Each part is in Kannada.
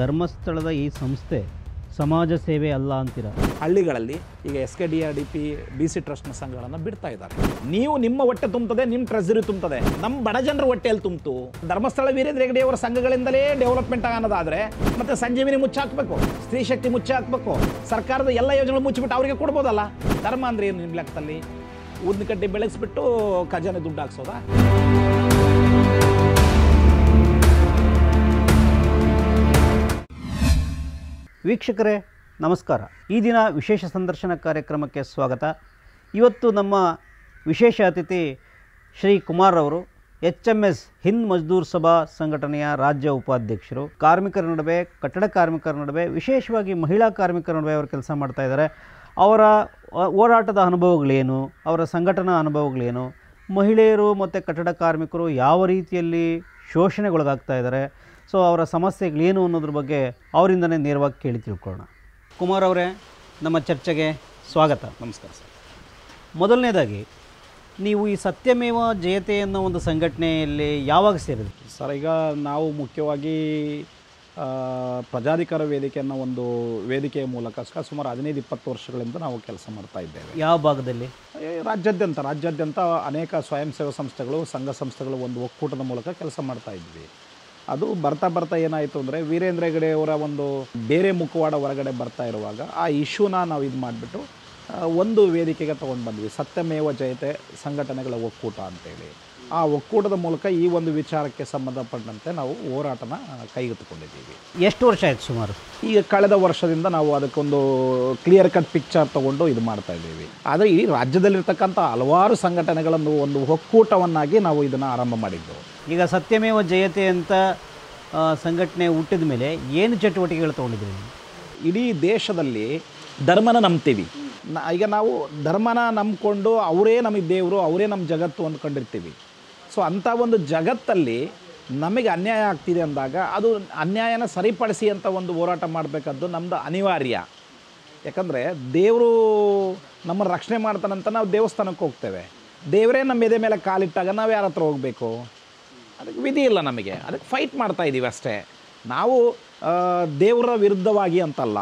ಧರ್ಮಸ್ಥಳದ ಈ ಸಂಸ್ಥೆ ಸಮಾಜ ಸೇವೆ ಅಲ್ಲ ಅಂತೀರ ಹಳ್ಳಿಗಳಲ್ಲಿ ಈಗ S K D R D P B C ಟ್ರಸ್ಟ್ನ ಸಂಘಗಳನ್ನು ಬಿಡ್ತಾ ಇದ್ದಾರೆ ನೀವು ನಿಮ್ಮ ಹೊಟ್ಟೆ ತುಂಬುತ್ತದೆ ನಿಮ್ಮ ಟ್ರೆಸರಿ ತುಂಬುತ್ತದೆ ನಮ್ಮ ಬಡ ಜನರ ಹೊಟ್ಟೆಯಲ್ಲಿ ತುಂಬಿತು ಧರ್ಮಸ್ಥಳ ವೀರೇಂದ್ರ ಹೆಗಡೆ ಅವರ ಸಂಘಗಳಿಂದಲೇ ಡೆವಲಪ್ಮೆಂಟ್ ಆಗೋದಾದ್ರೆ ಮತ್ತೆ ಸಂಜೀವಿನಿ ಮುಚ್ಚಾಕ್ಬೇಕು ಸ್ತ್ರೀ ಶಕ್ತಿ ಮುಚ್ಚಾಕ್ಬೇಕು ಸರ್ಕಾರದ ಎಲ್ಲ ಯೋಜನೆಗಳು ಮುಚ್ಚಿಬಿಟ್ಟು ಅವರಿಗೆ ಕೊಡ್ಬೋದಲ್ಲ ಧರ್ಮ ಅಂದ್ರೆ ಏನು ನಿಮ್ಮ ಲೆಕ್ಕದಲ್ಲಿ ಉದ್ದಿನ ಕಡ್ಡಿ ಬೆಳೆಸಿಬಿಟ್ಟು ಖಜಾನೆ ದುಡ್ಡು ಹಾಕ್ಸೋದಾ ವೀಕ್ಷಕರೇ ನಮಸ್ಕಾರ ಈ ದಿನ ವಿಶೇಷ ಸಂದರ್ಶನ ಕಾರ್ಯಕ್ರಮಕ್ಕೆ ಸ್ವಾಗತ ಇವತ್ತು ನಮ್ಮ ವಿಶೇಷ ಅತಿಥಿ ಶ್ರೀ ಕುಮಾರ್ ಅವರು H M S Hind Mazdoor Sabha ಸಂಘಟನೆಯ ರಾಜ್ಯ ಉಪಾಧ್ಯಕ್ಷರು ಕಾರ್ಮಿಕರ ನಡುವೆ ಕಟ್ಟಡ ಕಾರ್ಮಿಕರ ನಡುವೆ ವಿಶೇಷವಾಗಿ ಮಹಿಳಾ ಕಾರ್ಮಿಕರ ನಡುವೆ ಅವರು ಕೆಲಸ ಮಾಡ್ತಾ ಇದ್ದಾರೆ ಅವರ ಹೋರಾಟದ ಅನುಭವಗಳೇನು ಅವರ ಸಂಘಟನಾ ಅನುಭವಗಳೇನು ಮಹಿಳೆಯರು ಮತ್ತು ಕಟ್ಟಡ ಕಾರ್ಮಿಕರು ಯಾವ ರೀತಿಯಲ್ಲಿ ಶೋಷಣೆಗೊಳಗಾಗ್ತಾ ಇದ್ದಾರೆ ಸೊ ಅವರ ಸಮಸ್ಯೆಗಳೇನು ಅನ್ನೋದ್ರ ಬಗ್ಗೆ ಅವರಿಂದನೇ ನೇರವಾಗಿ ಕೇಳಿ ತಿಳ್ಕೊಳ್ಳೋಣ ಕುಮಾರ್ ಅವರೇ ನಮ್ಮ ಚರ್ಚೆಗೆ ಸ್ವಾಗತ ನಮಸ್ಕಾರ ಸರ್ ಮೊದಲನೇದಾಗಿ ನೀವು ಈ ಸತ್ಯಮೇವ ಜಯತೆ ಅನ್ನೋ ಒಂದು ಸಂಘಟನೆಯಲ್ಲಿ ಯಾವಾಗ ಸೇರಿದ್ರಿ ಸರ್ ಈಗ ನಾವು ಮುಖ್ಯವಾಗಿ ಪ್ರಜಾಧಿಕಾರ ವೇದಿಕೆ ಒಂದು ವೇದಿಕೆಯ ಮೂಲಕ ಸುಮಾರು ಹದಿನೈದು ಇಪ್ಪತ್ತು ವರ್ಷಗಳಿಂದ ನಾವು ಕೆಲಸ ಮಾಡ್ತಾ ಇದ್ದೇವೆ ಯಾವ ಭಾಗದಲ್ಲಿ ರಾಜ್ಯಾದ್ಯಂತ ರಾಜ್ಯಾದ್ಯಂತ ಅನೇಕ ಸ್ವಯಂ ಸೇವಾ ಸಂಸ್ಥೆಗಳು ಸಂಘ ಸಂಸ್ಥೆಗಳು ಒಂದು ಒಕ್ಕೂಟದ ಮೂಲಕ ಕೆಲಸ ಮಾಡ್ತಾ ಇದ್ವಿ ಅದು ಬರ್ತಾ ಬರ್ತಾ ಏನಾಯಿತು ಅಂದರೆ ವೀರೇಂದ್ರ ಹೆಗಡೆ ಒಂದು ಬೇರೆ ಮುಖವಾಡ ಹೊರಗಡೆ ಬರ್ತಾ ಇರುವಾಗ ಆ ಇಶ್ಯೂನ ನಾವು ಇದು ಮಾಡಿಬಿಟ್ಟು ಒಂದು ವೇದಿಕೆಗೆ ತೊಗೊಂಡು ಬಂದ್ವಿ ಸತ್ಯಮೇವ ಜಯತೆ ಸಂಘಟನೆಗಳ ಒಕ್ಕೂಟ ಅಂತೇಳಿ ಆ ಒಕ್ಕೂಟದ ಮೂಲಕ ಈ ಒಂದು ವಿಚಾರಕ್ಕೆ ಸಂಬಂಧಪಟ್ಟಂತೆ ನಾವು ಹೋರಾಟನ ಕೈಗೆತ್ತಿಕೊಂಡಿದ್ದೀವಿ ಎಷ್ಟು ವರ್ಷ ಆಯಿತು ಸುಮಾರು ಈಗ ಕಳೆದ ವರ್ಷದಿಂದ ನಾವು ಅದಕ್ಕೊಂದು ಕ್ಲಿಯರ್ ಕಟ್ ಪಿಕ್ಚರ್ ತಗೊಂಡು ಇದು ಮಾಡ್ತಾ ಇದ್ದೀವಿ ಆದರೆ ಇಡೀ ರಾಜ್ಯದಲ್ಲಿರ್ತಕ್ಕಂಥ ಹಲವಾರು ಸಂಘಟನೆಗಳನ್ನು ಒಂದು ಒಕ್ಕೂಟವನ್ನಾಗಿ ನಾವು ಇದನ್ನು ಆರಂಭ ಮಾಡಿದ್ದೆವು ಈಗ ಸತ್ಯಮೇವ ಜಯತೆ ಅಂತ ಸಂಘಟನೆ ಹುಟ್ಟಿದ ಮೇಲೆ ಏನು ಚಟುವಟಿಕೆಗಳು ತಗೊಂಡಿದ್ದೀವಿ ಇಡೀ ದೇಶದಲ್ಲಿ ಧರ್ಮನ ನಂಬ್ತೀವಿ ಈಗ ನಾವು ಧರ್ಮನ ನಂಬಿಕೊಂಡು ಅವರೇ ನಮಗೆ ದೇವರು ಅವರೇ ನಮ್ಮ ಜಗತ್ತು ಅಂದ್ಕೊಂಡಿರ್ತೀವಿ ಸೊ ಅಂಥ ಒಂದು ಜಗತ್ತಲ್ಲಿ ನಮಗೆ ಅನ್ಯಾಯ ಆಗ್ತಿದೆ ಅಂದಾಗ ಅದು ಅನ್ಯಾಯನ ಸರಿಪಡಿಸಿ ಅಂತ ಒಂದು ಹೋರಾಟ ಮಾಡಬೇಕಾದ್ದು ನಮ್ಮದು ಅನಿವಾರ್ಯ ಯಾಕಂದರೆ ದೇವರು ನಮ್ಮ ರಕ್ಷಣೆ ಮಾಡ್ತಾನಂತ ನಾವು ದೇವಸ್ಥಾನಕ್ಕೆ ಹೋಗ್ತೇವೆ ದೇವರೇ ನಮ್ಮ ಎದೆ ಮೇಲೆ ಕಾಲಿಟ್ಟಾಗ ನಾವು ಯಾರ ಹತ್ರ ಹೋಗಬೇಕು ಅದಕ್ಕೆ ವಿಧಿ ಇಲ್ಲ ನಮಗೆ ಅದಕ್ಕೆ ಫೈಟ್ ಮಾಡ್ತಾ ಇದ್ದೀವಿ ಅಷ್ಟೇ ನಾವು ದೇವರ ವಿರುದ್ಧವಾಗಿ ಅಂತಲ್ಲ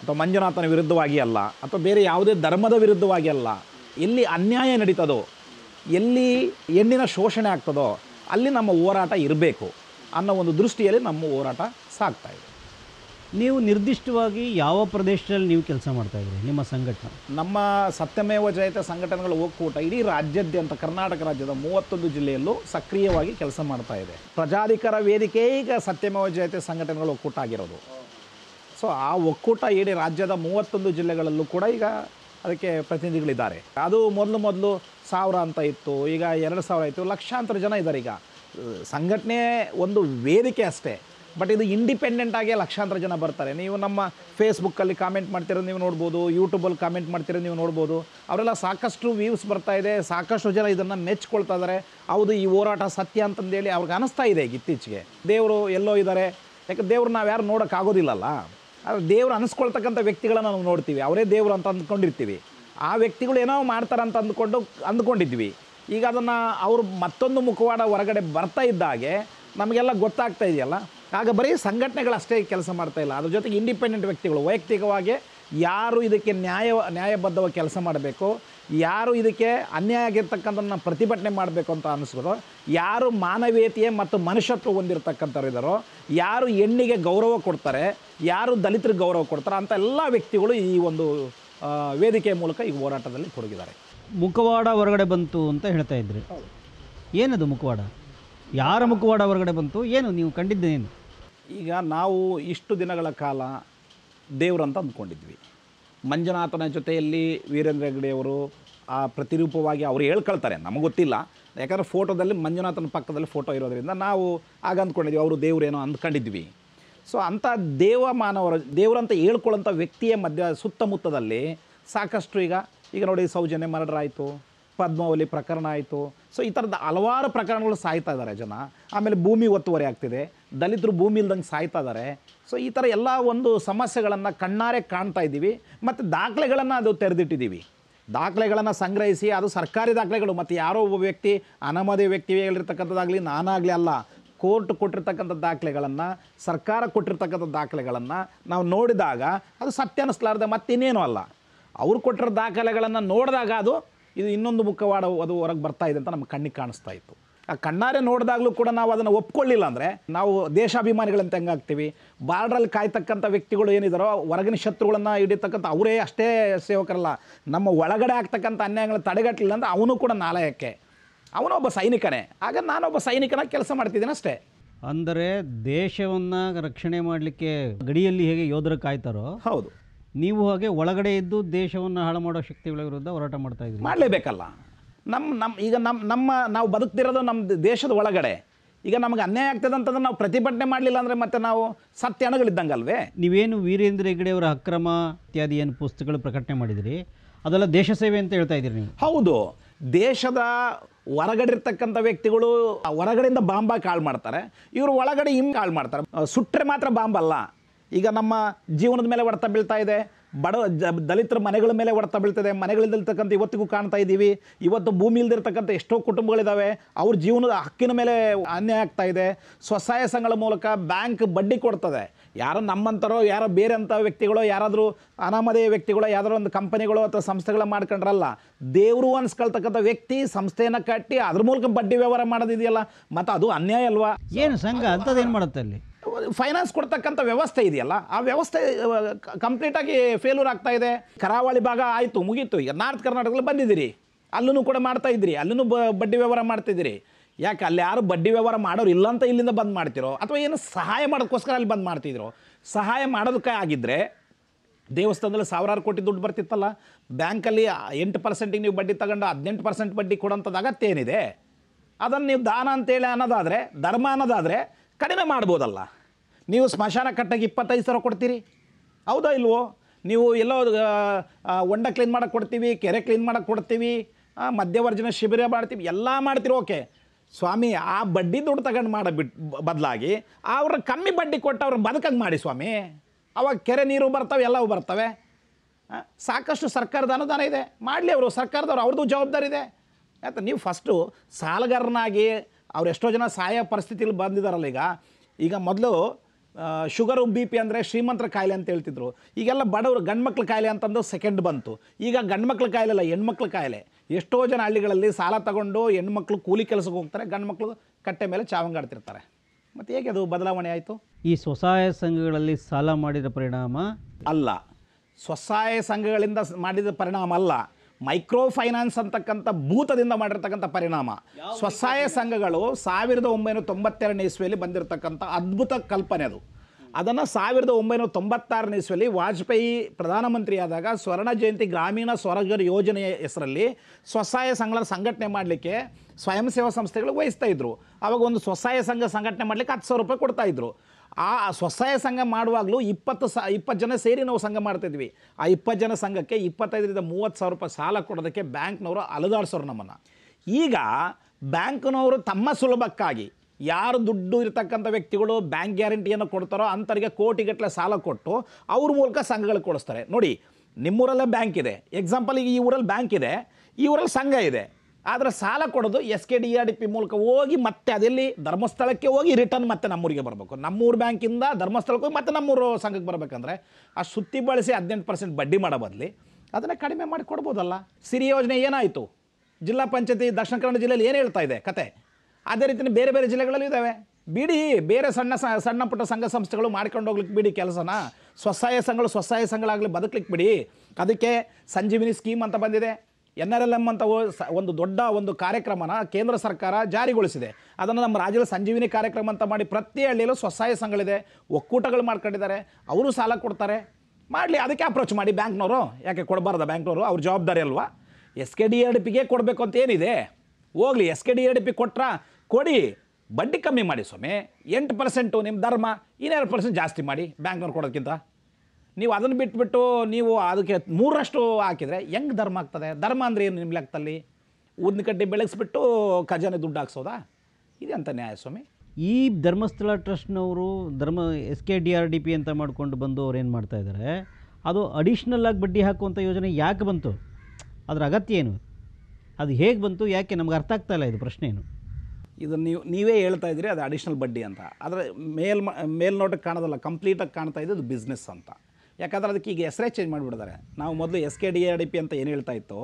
ಅಥವಾ ಮಂಜುನಾಥನ ವಿರುದ್ಧವಾಗಿ ಅಲ್ಲ ಅಥವಾ ಬೇರೆ ಯಾವುದೇ ಧರ್ಮದ ವಿರುದ್ಧವಾಗಿ ಅಲ್ಲ ಎಲ್ಲಿ ಅನ್ಯಾಯ ನಡೀತದೋ ಎಲ್ಲಿ ಹೆಣ್ಣಿನ ಶೋಷಣೆ ಆಗ್ತದೋ ಅಲ್ಲಿ ನಮ್ಮ ಹೋರಾಟ ಇರಬೇಕು ಅನ್ನೋ ಒಂದು ದೃಷ್ಟಿಯಲ್ಲಿ ನಮ್ಮ ಹೋರಾಟ ಸಾಗ್ತಾ ಇದೆ ನೀವು ನಿರ್ದಿಷ್ಟವಾಗಿ ಯಾವ ಪ್ರದೇಶದಲ್ಲಿ ನೀವು ಕೆಲಸ ಮಾಡ್ತಾ ಇದ್ದೀರಿ ನಿಮ್ಮ ಸಂಘಟನೆ ನಮ್ಮ ಸತ್ಯಮೇವ ಜಯತೆ ಸಂಘಟನೆಗಳ ಒಕ್ಕೂಟ ಇಡೀ ರಾಜ್ಯಾದ್ಯಂತ ಕರ್ನಾಟಕ ರಾಜ್ಯದ ಮೂವತ್ತೊಂದು ಜಿಲ್ಲೆಯಲ್ಲೂ ಸಕ್ರಿಯವಾಗಿ ಕೆಲಸ ಮಾಡ್ತಾ ಇದೆ ಪ್ರಜಾಧಿಕಾರ ವೇದಿಕೆ ಈಗ ಸತ್ಯಮೇವ ಜಯತೆ ಸಂಘಟನೆಗಳ ಒಕ್ಕೂಟ ಆಗಿರೋದು ಸೊ ಆ ಒಕ್ಕೂಟ ಇಡೀ ರಾಜ್ಯದ ಮೂವತ್ತೊಂದು ಜಿಲ್ಲೆಗಳಲ್ಲೂ ಕೂಡ ಈಗ ಅದಕ್ಕೆ ಪ್ರತಿನಿಧಿಗಳಿದ್ದಾರೆ ಅದು ಮೊದಲು ಮೊದಲು ಸಾವಿರ ಅಂತ ಇತ್ತು ಈಗ ಎರಡು ಸಾವಿರ ಇತ್ತು ಲಕ್ಷಾಂತರ ಜನ ಇದ್ದಾರೆ ಈಗ ಸಂಘಟನೆ ಒಂದು ವೇದಿಕೆ ಅಷ್ಟೇ ಬಟ್ ಇದು ಇಂಡಿಪೆಂಡೆಂಟ್ ಆಗಿ ಲಕ್ಷಾಂತರ ಜನ ಬರ್ತಾರೆ ನೀವು ನಮ್ಮ ಫೇಸ್ಬುಕ್ಕಲ್ಲಿ ಕಾಮೆಂಟ್ ಮಾಡ್ತಿರೋದು ನೀವು ನೋಡ್ಬೋದು ಯೂಟ್ಯೂಬಲ್ಲಿ ಕಾಮೆಂಟ್ ಮಾಡ್ತಿರೋದು ನೀವು ನೋಡ್ಬೋದು ಅವರೆಲ್ಲ ಸಾಕಷ್ಟು ವ್ಯೂಸ್ ಬರ್ತಾ ಇದೆ ಸಾಕಷ್ಟು ಜನ ಇದನ್ನು ಮೆಚ್ಕೊಳ್ತಾ ಇದ್ದಾರೆ ಹೌದು ಈ ಹೋರಾಟ ಸತ್ಯ ಅಂತಂದೇಳಿ ಅವ್ರಿಗೆ ಅನಿಸ್ತಾ ಇದೆ ಈಗ ಇತ್ತೀಚೆಗೆ ದೇವರು ಎಲ್ಲೋ ಇದ್ದಾರೆ ಯಾಕೆ ದೇವ್ರು ನಾವು ಯಾರು ನೋಡೋಕ್ಕಾಗೋದಿಲ್ಲಲ್ಲ ದೇವ್ರು ಅನಿಸ್ಕೊಳ್ತಕ್ಕಂಥ ವ್ಯಕ್ತಿಗಳನ್ನ ನಾವು ನೋಡ್ತೀವಿ ಅವರೇ ದೇವ್ರು ಅಂತ ಅಂದ್ಕೊಂಡಿರ್ತೀವಿ ಆ ವ್ಯಕ್ತಿಗಳು ಏನೋ ಮಾಡ್ತಾರಂತ ಅಂದ್ಕೊಂಡು ಅಂದ್ಕೊಂಡಿದ್ವಿ ಈಗ ಅದನ್ನು ಅವರು ಮತ್ತೊಂದು ಮುಖವಾಡ ಹೊರಗಡೆ ಬರ್ತಾ ಇದ್ದಾಗೆ ನಮಗೆಲ್ಲ ಗೊತ್ತಾಗ್ತಾ ಇದೆಯಲ್ಲ ಆಗ ಬರೀ ಸಂಘಟನೆಗಳು ಅಷ್ಟೇ ಕೆಲಸ ಮಾಡ್ತಾ ಇಲ್ಲ ಅದ್ರ ಜೊತೆಗೆ ಇಂಡಿಪೆಂಡೆಂಟ್ ವ್ಯಕ್ತಿಗಳು ವೈಯಕ್ತಿಕವಾಗಿ ಯಾರು ಇದಕ್ಕೆ ನ್ಯಾಯ ನ್ಯಾಯಬದ್ಧವಾಗಿ ಕೆಲಸ ಮಾಡಬೇಕು ಯಾರು ಇದಕ್ಕೆ ಅನ್ಯಾಯ ಆಗಿರ್ತಕ್ಕಂಥದ್ದನ್ನು ಪ್ರತಿಭಟನೆ ಮಾಡಬೇಕು ಅಂತ ಅನ್ನಿಸ್ಬೋದು ಯಾರು ಮಾನವೀಯತೆ ಮತ್ತು ಮನುಷ್ಯತ್ವ ಹೊಂದಿರತಕ್ಕಂಥವ್ರು ಇದ್ದಾರೋ ಯಾರು ಹೆಣ್ಣಿಗೆ ಗೌರವ ಕೊಡ್ತಾರೆ ಯಾರು ದಲಿತರಿಗೆ ಗೌರವ ಕೊಡ್ತಾರೆ ಅಂತ ಎಲ್ಲ ವ್ಯಕ್ತಿಗಳು ಈ ಒಂದು ವೇದಿಕೆಯ ಮೂಲಕ ಈಗ ಹೋರಾಟದಲ್ಲಿ ತೊಡಗಿದ್ದಾರೆ ಮುಖವಾಡ ಹೊರಗಡೆ ಬಂತು ಅಂತ ಹೇಳ್ತಾ ಇದ್ರಿ ಏನದು ಮುಖವಾಡ ಯಾರ ಮುಖವಾಡ ಹೊರಗಡೆ ಬಂತು ಏನು ನೀವು ಕಂಡಿದ್ದೇನು ಈಗ ನಾವು ಇಷ್ಟು ದಿನಗಳ ಕಾಲ ಅಂತ ಅಂದ್ಕೊಂಡಿದ್ವಿ ಮಂಜುನಾಥನ ಜೊತೆಯಲ್ಲಿ ವೀರೇಂದ್ರ ಹೆಗ್ಡೆಯವರು ಆ ಪ್ರತಿರೂಪವಾಗಿ ಅವರು ಹೇಳ್ಕೊಳ್ತಾರೆ ನಮಗೆ ಗೊತ್ತಿಲ್ಲ ಯಾಕಂದರೆ ಫೋಟೋದಲ್ಲಿ ಮಂಜುನಾಥನ ಪಕ್ಕದಲ್ಲಿ ಫೋಟೋ ಇರೋದರಿಂದ ನಾವು ಆಗ ಅಂದ್ಕೊಂಡಿದ್ವಿ ಅವರು ದೇವರೇನೋ ಅಂದ್ಕೊಂಡಿದ್ವಿ ಸೊ ಅಂಥ ದೇವ ಮಾನವರ ದೇವರಂತ ಹೇಳ್ಕೊಳ್ಳೋಂಥ ವ್ಯಕ್ತಿಯ ಮಧ್ಯ ಸುತ್ತಮುತ್ತದಲ್ಲಿ ಸಾಕಷ್ಟು ಈಗ ಈಗ ನೋಡಿ ಸೌಜನ್ಯ ಮರ್ಡರ್ ಆಯಿತು ಪದ್ಮಾವಲಿ ಪ್ರಕರಣ ಆಯಿತು ಸೊ ಈ ಥರದ ಹಲವಾರು ಪ್ರಕರಣಗಳು ಸಾಯ್ತಾ ಇದ್ದಾರೆ ಜನ ಆಮೇಲೆ ಭೂಮಿ ಒತ್ತುವರಿ ಆಗ್ತಿದೆ ದಲಿತರು ಭೂಮಿ ಇಲ್ದಂಗೆ ಸಾಯ್ತಾ ಇದ್ದಾರೆ ಸೊ ಈ ಥರ ಎಲ್ಲ ಒಂದು ಸಮಸ್ಯೆಗಳನ್ನು ಕಣ್ಣಾರೆ ಕಾಣ್ತಾ ಇದ್ದೀವಿ ಮತ್ತು ದಾಖಲೆಗಳನ್ನು ಅದು ತೆರೆದಿಟ್ಟಿದ್ದೀವಿ ದಾಖಲೆಗಳನ್ನು ಸಂಗ್ರಹಿಸಿ ಅದು ಸರ್ಕಾರಿ ದಾಖಲೆಗಳು ಮತ್ತು ಯಾರೋ ಒಬ್ಬ ವ್ಯಕ್ತಿ ಅನಾಮಧೇಯ ವ್ಯಕ್ತಿ ಹೇಳಿರ್ತಕ್ಕಂಥದ್ದಾಗಲಿ ನಾನಾಗಲಿ ಅಲ್ಲ ಕೋರ್ಟ್ ಕೊಟ್ಟಿರ್ತಕ್ಕಂಥ ದಾಖಲೆಗಳನ್ನು ಸರ್ಕಾರ ಕೊಟ್ಟಿರ್ತಕ್ಕಂಥ ದಾಖಲೆಗಳನ್ನು ನಾವು ನೋಡಿದಾಗ ಅದು ಸತ್ಯ ಅನ್ನಿಸ್ಲಾರ್ದೆ ಮತ್ತಿನ್ನೇನೂ ಅಲ್ಲ ಅವ್ರು ಕೊಟ್ಟಿರೋ ದಾಖಲೆಗಳನ್ನು ನೋಡಿದಾಗ ಅದು ಇದು ಇನ್ನೊಂದು ಮುಖವಾಡ ಅದು ಹೊರಗೆ ಬರ್ತಾ ಇದೆ ಅಂತ ನಮ್ಮ ಕಣ್ಣಿಗೆ ಕಾಣಿಸ್ತಾ ಇತ್ತು ಆ ಕಣ್ಣಾರೆ ನೋಡಿದಾಗಲೂ ಕೂಡ ನಾವು ಅದನ್ನು ಒಪ್ಕೊಳ್ಳಿಲ್ಲ ಅಂದರೆ ನಾವು ದೇಶಾಭಿಮಾನಿಗಳಂತ ಹೆಂಗಾಗ್ತೀವಿ ಬಾರ್ಡ್ರಲ್ಲಿ ಕಾಯ್ತಕ್ಕಂಥ ವ್ಯಕ್ತಿಗಳು ಏನಿದ್ದಾರೋ ಹೊರಗಿನ ಶತ್ರುಗಳನ್ನು ಹಿಡಿತಕ್ಕಂಥ ಅವರೇ ಅಷ್ಟೇ ಸೇವಕರಲ್ಲ ನಮ್ಮ ಒಳಗಡೆ ಆಗ್ತಕ್ಕಂಥ ಅನ್ಯಾಯಗಳು ತಡೆಗಟ್ಟಲಿಲ್ಲ ಅಂದರೆ ಅವನು ಕೂಡ ನಾಲಯಕ್ಕೆ ಅವನೊಬ್ಬ ಸೈನಿಕನೇ ಆಗ ನಾನೊಬ್ಬ ಸೈನಿಕನ ಕೆಲಸ ಮಾಡ್ತಿದ್ದೇನೆ ಅಷ್ಟೇ ಅಂದರೆ ದೇಶವನ್ನು ರಕ್ಷಣೆ ಮಾಡಲಿಕ್ಕೆ ಗಡಿಯಲ್ಲಿ ಹೇಗೆ ಯೋಧರ ಕಾಯ್ತಾರೋ ಹೌದು ನೀವು ಹಾಗೆ ಒಳಗಡೆ ಇದ್ದು ದೇಶವನ್ನು ಹಾಳು ಮಾಡೋ ಶಕ್ತಿಗಳ ವಿರುದ್ಧ ಹೋರಾಟ ಮಾಡ್ತಾ ಇದ್ದೀವಿ ಮಾಡಲೇಬೇಕಲ್ಲ ನಮ್ಮ ನಮ್ಮ ಈಗ ನಮ್ಮ ನಮ್ಮ ನಾವು ಬದುಕ್ತಿರೋದು ನಮ್ಮ ದೇಶದ ಒಳಗಡೆ ಈಗ ನಮಗೆ ಅನ್ಯಾಯ ಆಗ್ತದೆ ಅಂತಂದ್ರೆ ನಾವು ಪ್ರತಿಭಟನೆ ಮಾಡಲಿಲ್ಲ ಅಂದರೆ ಮತ್ತೆ ನಾವು ಸತ್ಯ ಅಣಗಳಿದ್ದಂಗಲ್ವೇ ನೀವೇನು ವೀರೇಂದ್ರ ಹೆಗ್ಡೆಯವರ ಅಕ್ರಮ ಇತ್ಯಾದಿ ಏನು ಪುಸ್ತಕಗಳು ಪ್ರಕಟಣೆ ಮಾಡಿದಿರಿ ಅದೆಲ್ಲ ದೇಶ ಸೇವೆ ಅಂತ ಹೇಳ್ತಾ ಇದ್ದೀರಿ ನೀವು ಹೌದು ದೇಶದ ಹೊರಗಡೆ ಇರ್ತಕ್ಕಂಥ ವ್ಯಕ್ತಿಗಳು ಹೊರಗಡೆಯಿಂದ ಬಾಂಬ ಕಾಳು ಮಾಡ್ತಾರೆ ಇವರು ಒಳಗಡೆ ಹಿಂಗೆ ಕಾಳು ಮಾಡ್ತಾರೆ ಸುಟ್ಟರೆ ಮಾತ್ರ ಬಾಂಬಲ್ಲ ಅಲ್ಲ ಈಗ ನಮ್ಮ ಜೀವನದ ಮೇಲೆ ಹೊಡೆತ ಬೀಳ್ತಾ ಇದೆ ಬಡ ದಲಿತರ ಮನೆಗಳ ಮೇಲೆ ಹೊಡೆತ ಬೀಳ್ತದೆ ಮನೆಗಳಿಲ್ದಿರ್ತಕ್ಕಂಥ ಇವತ್ತಿಗೂ ಕಾಣ್ತಾ ಇದ್ದೀವಿ ಇವತ್ತು ಭೂಮಿ ಇಲ್ದಿರ್ತಕ್ಕಂಥ ಎಷ್ಟೋ ಕುಟುಂಬಗಳಿದ್ದಾವೆ ಅವ್ರ ಜೀವನದ ಹಕ್ಕಿನ ಮೇಲೆ ಅನ್ಯಾಯ ಆಗ್ತಾ ಇದೆ ಸ್ವಸಹಾಯ ಸಂಘಗಳ ಮೂಲಕ ಬ್ಯಾಂಕ್ ಬಡ್ಡಿ ಕೊಡ್ತದೆ ಯಾರೋ ನಮ್ಮಂಥರೋ ಯಾರೋ ಬೇರೆ ಅಂಥ ವ್ಯಕ್ತಿಗಳು ಯಾರಾದರೂ ಅನಾಮಧೇಯ ವ್ಯಕ್ತಿಗಳು ಯಾರಾದರೂ ಒಂದು ಕಂಪನಿಗಳು ಅಥವಾ ಸಂಸ್ಥೆಗಳು ಮಾಡ್ಕೊಂಡ್ರಲ್ಲ ದೇವರು ಅನ್ಸ್ಕೊಳ್ತಕ್ಕಂಥ ವ್ಯಕ್ತಿ ಸಂಸ್ಥೆಯನ್ನು ಕಟ್ಟಿ ಅದ್ರ ಮೂಲಕ ಬಡ್ಡಿ ವ್ಯವಹಾರ ಮಾಡೋದಿದೆಯಲ್ಲ ಮತ್ತು ಅದು ಅನ್ಯಾಯ ಅಲ್ವಾ ಏನು ಸಂಘ ಅಂತದೇನು ಮಾಡುತ್ತೆ ಅಲ್ಲಿ ಫೈನಾನ್ಸ್ ಕೊಡ್ತಕ್ಕಂಥ ವ್ಯವಸ್ಥೆ ಇದೆಯಲ್ಲ ಆ ವ್ಯವಸ್ಥೆ ಕಂಪ್ಲೀಟಾಗಿ ಫೇಲ್ಯೂರ್ ಆಗ್ತಾ ಇದೆ ಕರಾವಳಿ ಭಾಗ ಆಯಿತು ಮುಗೀತು ಈಗ ನಾರ್ತ್ ಕರ್ನಾಟಕದಲ್ಲಿ ಬಂದಿದ್ದೀರಿ ಅಲ್ಲೂ ಕೂಡ ಮಾಡ್ತಾ ಇದ್ರಿ ಅಲ್ಲೂ ಬಡ್ಡಿ ವ್ಯವಹಾರ ಮಾಡ್ತಿದ್ದೀರಿ ಯಾಕೆ ಅಲ್ಲಿ ಯಾರು ಬಡ್ಡಿ ವ್ಯವಹಾರ ಮಾಡೋರು ಇಲ್ಲ ಅಂತ ಇಲ್ಲಿಂದ ಬಂದ್ ಮಾಡ್ತಿರೋ ಅಥವಾ ಏನು ಸಹಾಯ ಮಾಡೋದಕ್ಕೋಸ್ಕರ ಅಲ್ಲಿ ಬಂದ್ ಮಾಡ್ತಿದ್ರು ಸಹಾಯ ಮಾಡೋದಕ್ಕೆ ಆಗಿದ್ದರೆ ದೇವಸ್ಥಾನದಲ್ಲಿ ಸಾವಿರಾರು ಕೋಟಿ ದುಡ್ಡು ಬರ್ತಿತ್ತಲ್ಲ ಬ್ಯಾಂಕಲ್ಲಿ ಎಂಟು ಪರ್ಸೆಂಟಿಗೆ ನೀವು ಬಡ್ಡಿ ತಗೊಂಡು ಹದಿನೆಂಟು ಪರ್ಸೆಂಟ್ ಬಡ್ಡಿ ಕೊಡೋಂಥದ್ದು ಏನಿದೆ ಅದನ್ನು ನೀವು ದಾನ ಅಂತೇಳಿ ಅನ್ನೋದಾದರೆ ಧರ್ಮ ಅನ್ನೋದಾದರೆ ಕಡಿಮೆ ಮಾಡ್ಬೋದಲ್ಲ ನೀವು ಸ್ಮಶಾನ ಕಟ್ಟಕ್ಕೆ ಇಪ್ಪತ್ತೈದು ಸಾವಿರ ಕೊಡ್ತೀರಿ ಹೌದಾ ಇಲ್ವೋ ನೀವು ಎಲ್ಲೋ ಹೊಂಡ ಕ್ಲೀನ್ ಮಾಡೋಕ್ಕೆ ಕೊಡ್ತೀವಿ ಕೆರೆ ಕ್ಲೀನ್ ಮಾಡೋಕ್ಕೆ ಕೊಡ್ತೀವಿ ಮಧ್ಯವರ್ಜನ ಶಿಬಿರ ಮಾಡ್ತೀವಿ ಎಲ್ಲ ಮಾಡ್ತೀರಿ ಓಕೆ ಸ್ವಾಮಿ ಆ ಬಡ್ಡಿ ದುಡ್ಡು ತಗೊಂಡು ಮಾಡಿ ಬಿಟ್ಟು ಬದಲಾಗಿ ಅವ್ರ ಕಮ್ಮಿ ಬಡ್ಡಿ ಕೊಟ್ಟು ಅವ್ರನ್ನ ಬದುಕಂಗೆ ಮಾಡಿ ಸ್ವಾಮಿ ಅವಾಗ ಕೆರೆ ನೀರು ಬರ್ತವೆ ಎಲ್ಲವೂ ಬರ್ತವೆ ಸಾಕಷ್ಟು ಸರ್ಕಾರದ ಅನುದಾನ ಇದೆ ಮಾಡಲಿ ಅವರು ಸರ್ಕಾರದವ್ರು ಅವ್ರದ್ದು ಜವಾಬ್ದಾರಿ ಇದೆ ಆಯ್ತು ನೀವು ಫಸ್ಟು ಸಾಲಗಾರನಾಗಿ ಅವ್ರು ಎಷ್ಟೋ ಜನ ಸಹಾಯ ಪರಿಸ್ಥಿತಿಲಿ ಬಂದಿದ್ದಾರಲ್ಲ ಈಗ ಈಗ ಮೊದಲು ಶುಗರು ಬಿ ಪಿ ಅಂದರೆ ಶ್ರೀಮಂತರ ಕಾಯಿಲೆ ಅಂತ ಹೇಳ್ತಿದ್ರು ಈಗೆಲ್ಲ ಬಡವರು ಮಕ್ಕಳ ಕಾಯಿಲೆ ಅಂತಂದು ಸೆಕೆಂಡ್ ಬಂತು ಈಗ ಮಕ್ಕಳ ಕಾಯಿಲೆ ಅಲ್ಲ ಹೆಣ್ಮಕ್ಳ ಕಾಯಿಲೆ ಎಷ್ಟೋ ಜನ ಹಳ್ಳಿಗಳಲ್ಲಿ ಸಾಲ ತಗೊಂಡು ಹೆಣ್ಮಕ್ಳು ಕೂಲಿ ಕೆಲಸಕ್ಕೆ ಹೋಗ್ತಾರೆ ಗಂಡು ಮಕ್ಕಳು ಕಟ್ಟೆ ಮೇಲೆ ಚಾವಂಗಾಡ್ತಿರ್ತಾರೆ ಮತ್ತು ಹೇಗೆ ಅದು ಬದಲಾವಣೆ ಆಯಿತು ಈ ಸ್ವಸಹಾಯ ಸಂಘಗಳಲ್ಲಿ ಸಾಲ ಮಾಡಿದ ಪರಿಣಾಮ ಅಲ್ಲ ಸ್ವಸಹಾಯ ಸಂಘಗಳಿಂದ ಮಾಡಿದ ಪರಿಣಾಮ ಅಲ್ಲ ಮೈಕ್ರೋ ಫೈನಾನ್ಸ್ ಅಂತಕ್ಕಂಥ ಭೂತದಿಂದ ಮಾಡಿರ್ತಕ್ಕಂಥ ಪರಿಣಾಮ ಸ್ವಸಹಾಯ ಸಂಘಗಳು ಸಾವಿರದ ಒಂಬೈನೂರ ತೊಂಬತ್ತೆರಡನೇ ಇಸ್ವಿಯಲ್ಲಿ ಬಂದಿರತಕ್ಕಂಥ ಅದ್ಭುತ ಕಲ್ಪನೆ ಅದು ಅದನ್ನು ಸಾವಿರದ ಒಂಬೈನೂರ ತೊಂಬತ್ತಾರನೇ ಇಸ್ವಲ್ಲಿ ವಾಜಪೇಯಿ ಪ್ರಧಾನಮಂತ್ರಿಯಾದಾಗ ಸ್ವರ್ಣ ಜಯಂತಿ ಗ್ರಾಮೀಣ ಸ್ವರೋಜ್ಗಾರ ಯೋಜನೆಯ ಹೆಸರಲ್ಲಿ ಸ್ವಸಹಾಯ ಸಂಘಗಳ ಸಂಘಟನೆ ಮಾಡಲಿಕ್ಕೆ ಸ್ವಯಂ ಸೇವಾ ಸಂಸ್ಥೆಗಳು ವಹಿಸ್ತಾ ಇದ್ದರು ಆವಾಗ ಒಂದು ಸ್ವಸಹಾಯ ಸಂಘ ಸಂಘಟನೆ ಮಾಡಲಿಕ್ಕೆ ಹತ್ತು ಸಾವಿರ ರೂಪಾಯಿ ಕೊಡ್ತಾಯಿದ್ರು ಆ ಸ್ವಸಹಾಯ ಸಂಘ ಮಾಡುವಾಗಲೂ ಇಪ್ಪತ್ತು ಸ ಇಪ್ಪತ್ತು ಜನ ಸೇರಿ ನಾವು ಸಂಘ ಮಾಡ್ತಿದ್ವಿ ಆ ಇಪ್ಪತ್ತು ಜನ ಸಂಘಕ್ಕೆ ಇಪ್ಪತ್ತೈದರಿಂದ ಮೂವತ್ತು ಸಾವಿರ ರೂಪಾಯಿ ಸಾಲ ಕೊಡೋದಕ್ಕೆ ಬ್ಯಾಂಕ್ನವರು ಅಲದಾಡ್ಸೋರು ನಮ್ಮನ್ನು ಈಗ ಬ್ಯಾಂಕ್ನವರು ತಮ್ಮ ಸುಲಭಕ್ಕಾಗಿ ಯಾರು ದುಡ್ಡು ಇರತಕ್ಕಂಥ ವ್ಯಕ್ತಿಗಳು ಬ್ಯಾಂಕ್ ಗ್ಯಾರಂಟಿಯನ್ನು ಕೊಡ್ತಾರೋ ಅಂಥವರಿಗೆ ಕೋಟಿಗಟ್ಟಲೆ ಸಾಲ ಕೊಟ್ಟು ಅವ್ರ ಮೂಲಕ ಸಂಘಗಳು ಕೊಡಿಸ್ತಾರೆ ನೋಡಿ ನಿಮ್ಮೂರಲ್ಲೇ ಬ್ಯಾಂಕ್ ಇದೆ ಎಕ್ಸಾಂಪಲ್ ಈಗ ಈ ಊರಲ್ಲಿ ಬ್ಯಾಂಕ್ ಇದೆ ಈ ಊರಲ್ಲಿ ಸಂಘ ಇದೆ ಆದರೆ ಸಾಲ ಕೊಡೋದು S K D R D P ಮೂಲಕ ಹೋಗಿ ಮತ್ತೆ ಅದೆಲ್ಲಿ ಧರ್ಮಸ್ಥಳಕ್ಕೆ ಹೋಗಿ ರಿಟರ್ನ್ ಮತ್ತೆ ನಮ್ಮೂರಿಗೆ ಬರಬೇಕು ನಮ್ಮೂರು ಬ್ಯಾಂಕಿಂದ ಧರ್ಮಸ್ಥಳಕ್ಕೆ ಹೋಗಿ ಮತ್ತೆ ನಮ್ಮೂರು ಸಂಘಕ್ಕೆ ಬರಬೇಕಂದ್ರೆ ಆ ಸುತ್ತಿ ಬಳಸಿ ಹದಿನೆಂಟು ಪರ್ಸೆಂಟ್ ಬಡ್ಡಿ ಮಾಡೋ ಬದಲಿ ಅದನ್ನು ಕಡಿಮೆ ಮಾಡಿ ಕೊಡ್ಬೋದಲ್ಲ ಸಿರಿ ಯೋಜನೆ ಏನಾಯಿತು ಜಿಲ್ಲಾ ಪಂಚಾಯತಿ ದಕ್ಷಿಣ ಕನ್ನಡ ಜಿಲ್ಲೆಯಲ್ಲಿ ಏನು ಹೇಳ್ತಾ ಇದೆ ಕತೆ ಅದೇ ರೀತಿ ಬೇರೆ ಬೇರೆ ಜಿಲ್ಲೆಗಳಲ್ಲೂ ಇದ್ದಾವೆ ಬಿಡಿ ಬೇರೆ ಸಣ್ಣ ಸಣ್ಣ ಪುಟ್ಟ ಸಂಘ ಸಂಸ್ಥೆಗಳು ಮಾಡ್ಕೊಂಡು ಹೋಗ್ಲಿಕ್ಕೆ ಬಿಡಿ ಕೆಲಸನ ಸ್ವಸಹಾಯ ಸಂಘಗಳು ಸ್ವಸಹಾಯ ಸಂಘಗಳಾಗಲಿ ಬದುಕಲಿಕ್ಕೆ ಬಿಡಿ ಅದಕ್ಕೆ ಸಂಜೀವಿನಿ ಸ್ಕೀಮ್ ಅಂತ ಬಂದಿದೆ ಎನ್ ಆರ್ ಎಲ್ ಎಮ್ ಅಂತ ಒಂದು ದೊಡ್ಡ ಒಂದು ಕಾರ್ಯಕ್ರಮನ ಕೇಂದ್ರ ಸರ್ಕಾರ ಜಾರಿಗೊಳಿಸಿದೆ ಅದನ್ನು ನಮ್ಮ ರಾಜ್ಯದ ಸಂಜೀವಿನಿ ಕಾರ್ಯಕ್ರಮ ಅಂತ ಮಾಡಿ ಪ್ರತಿ ಹಳ್ಳಿಯಲ್ಲೂ ಸ್ವಸಹಾಯ ಸಂಘಗಳಿದೆ ಒಕ್ಕೂಟಗಳು ಮಾಡ್ಕೊಂಡಿದ್ದಾರೆ ಅವರು ಸಾಲ ಕೊಡ್ತಾರೆ ಮಾಡಲಿ ಅದಕ್ಕೆ ಅಪ್ರೋಚ್ ಮಾಡಿ ಬ್ಯಾಂಕ್ನವರು ಯಾಕೆ ಕೊಡಬಾರ್ದ ಬ್ಯಾಂಕ್ನವರು ಅವ್ರ ಜವಾಬ್ದಾರಿ ಅಲ್ವಾ S K D R D ಪಿಗೆ ಕೊಡಬೇಕು ಅಂತ ಏನಿದೆ ಹೋಗಲಿ S K D R D P ಕೊಟ್ರಾ ಕೊಡಿ ಬಡ್ಡಿ ಕಮ್ಮಿ ಮಾಡಿ ಸ್ವಾಮಿ ಎಂಟು ಪರ್ಸೆಂಟು ನಿಮ್ಮ ಧರ್ಮ ಇನ್ನೆರಡು ಪರ್ಸೆಂಟ್ ಜಾಸ್ತಿ ಮಾಡಿ ಬ್ಯಾಂಕ್ನವ್ರು ಕೊಡೋದಕ್ಕಿಂತ ನೀವು ಅದನ್ನು ಬಿಟ್ಬಿಟ್ಟು ನೀವು ಅದಕ್ಕೆ ಮೂರಷ್ಟು ಹಾಕಿದರೆ ಹೆಂಗೆ ಧರ್ಮ ಆಗ್ತದೆ ಧರ್ಮ ಅಂದರೆ ಏನು ನಿಮ್ಮ ಲೆಕ್ಕದಲ್ಲಿ ಉದ್ದಿನ ಕಡ್ಡಿ ಬೆಳಗ್ಸಿಬಿಟ್ಟು ಖಜಾನೆ ದುಡ್ಡು ಹಾಕ್ಸೋದಾ ಇದೆ ಅಂತ ನ್ಯಾಯ ಸ್ವಾಮಿ ಈ ಧರ್ಮಸ್ಥಳ ಟ್ರಸ್ಟ್ನವರು Dharma S K D R D P ಅಂತ ಮಾಡ್ಕೊಂಡು ಬಂದು ಅವ್ರು ಏನು ಮಾಡ್ತಾ ಇದ್ದಾರೆ ಅದು ಅಡಿಷ್ನಲ್ ಆಗಿ ಬಡ್ಡಿ ಹಾಕುವಂಥ ಯೋಜನೆ ಯಾಕೆ ಬಂತು ಅದರ ಅಗತ್ಯ ಏನು ಅದು ಹೇಗೆ ಬಂತು ಯಾಕೆ ನಮ್ಗೆ ಅರ್ಥ ಆಗ್ತಾ ಇಲ್ಲ ಇದು ಪ್ರಶ್ನೆ ಏನು ಇದನ್ನು ನೀವು ನೀವೇ ಹೇಳ್ತಾ ಇದ್ದೀರಿ ಅದು ಅಡಿಷ್ನಲ್ ಬಡ್ಡಿ ಅಂತ ಆದರೆ ಮೇಲ್ ಮೇಲ್ನೋಟಕ್ಕೆ ಕಾಣೋದಲ್ಲ ಕಂಪ್ಲೀಟಾಗಿ ಕಾಣ್ತಾ ಅದು ಬಿಸ್ನೆಸ್ ಅಂತ ಯಾಕಂದರೆ ಅದಕ್ಕೆ ಈಗ ಹೆಸರೇ ಚೇಂಜ್ ಮಾಡಿಬಿಡ್ತಾರೆ ನಾವು ಮೊದಲು S K D R D P ಅಂತ ಏನು ಹೇಳ್ತಾ ಇತ್ತು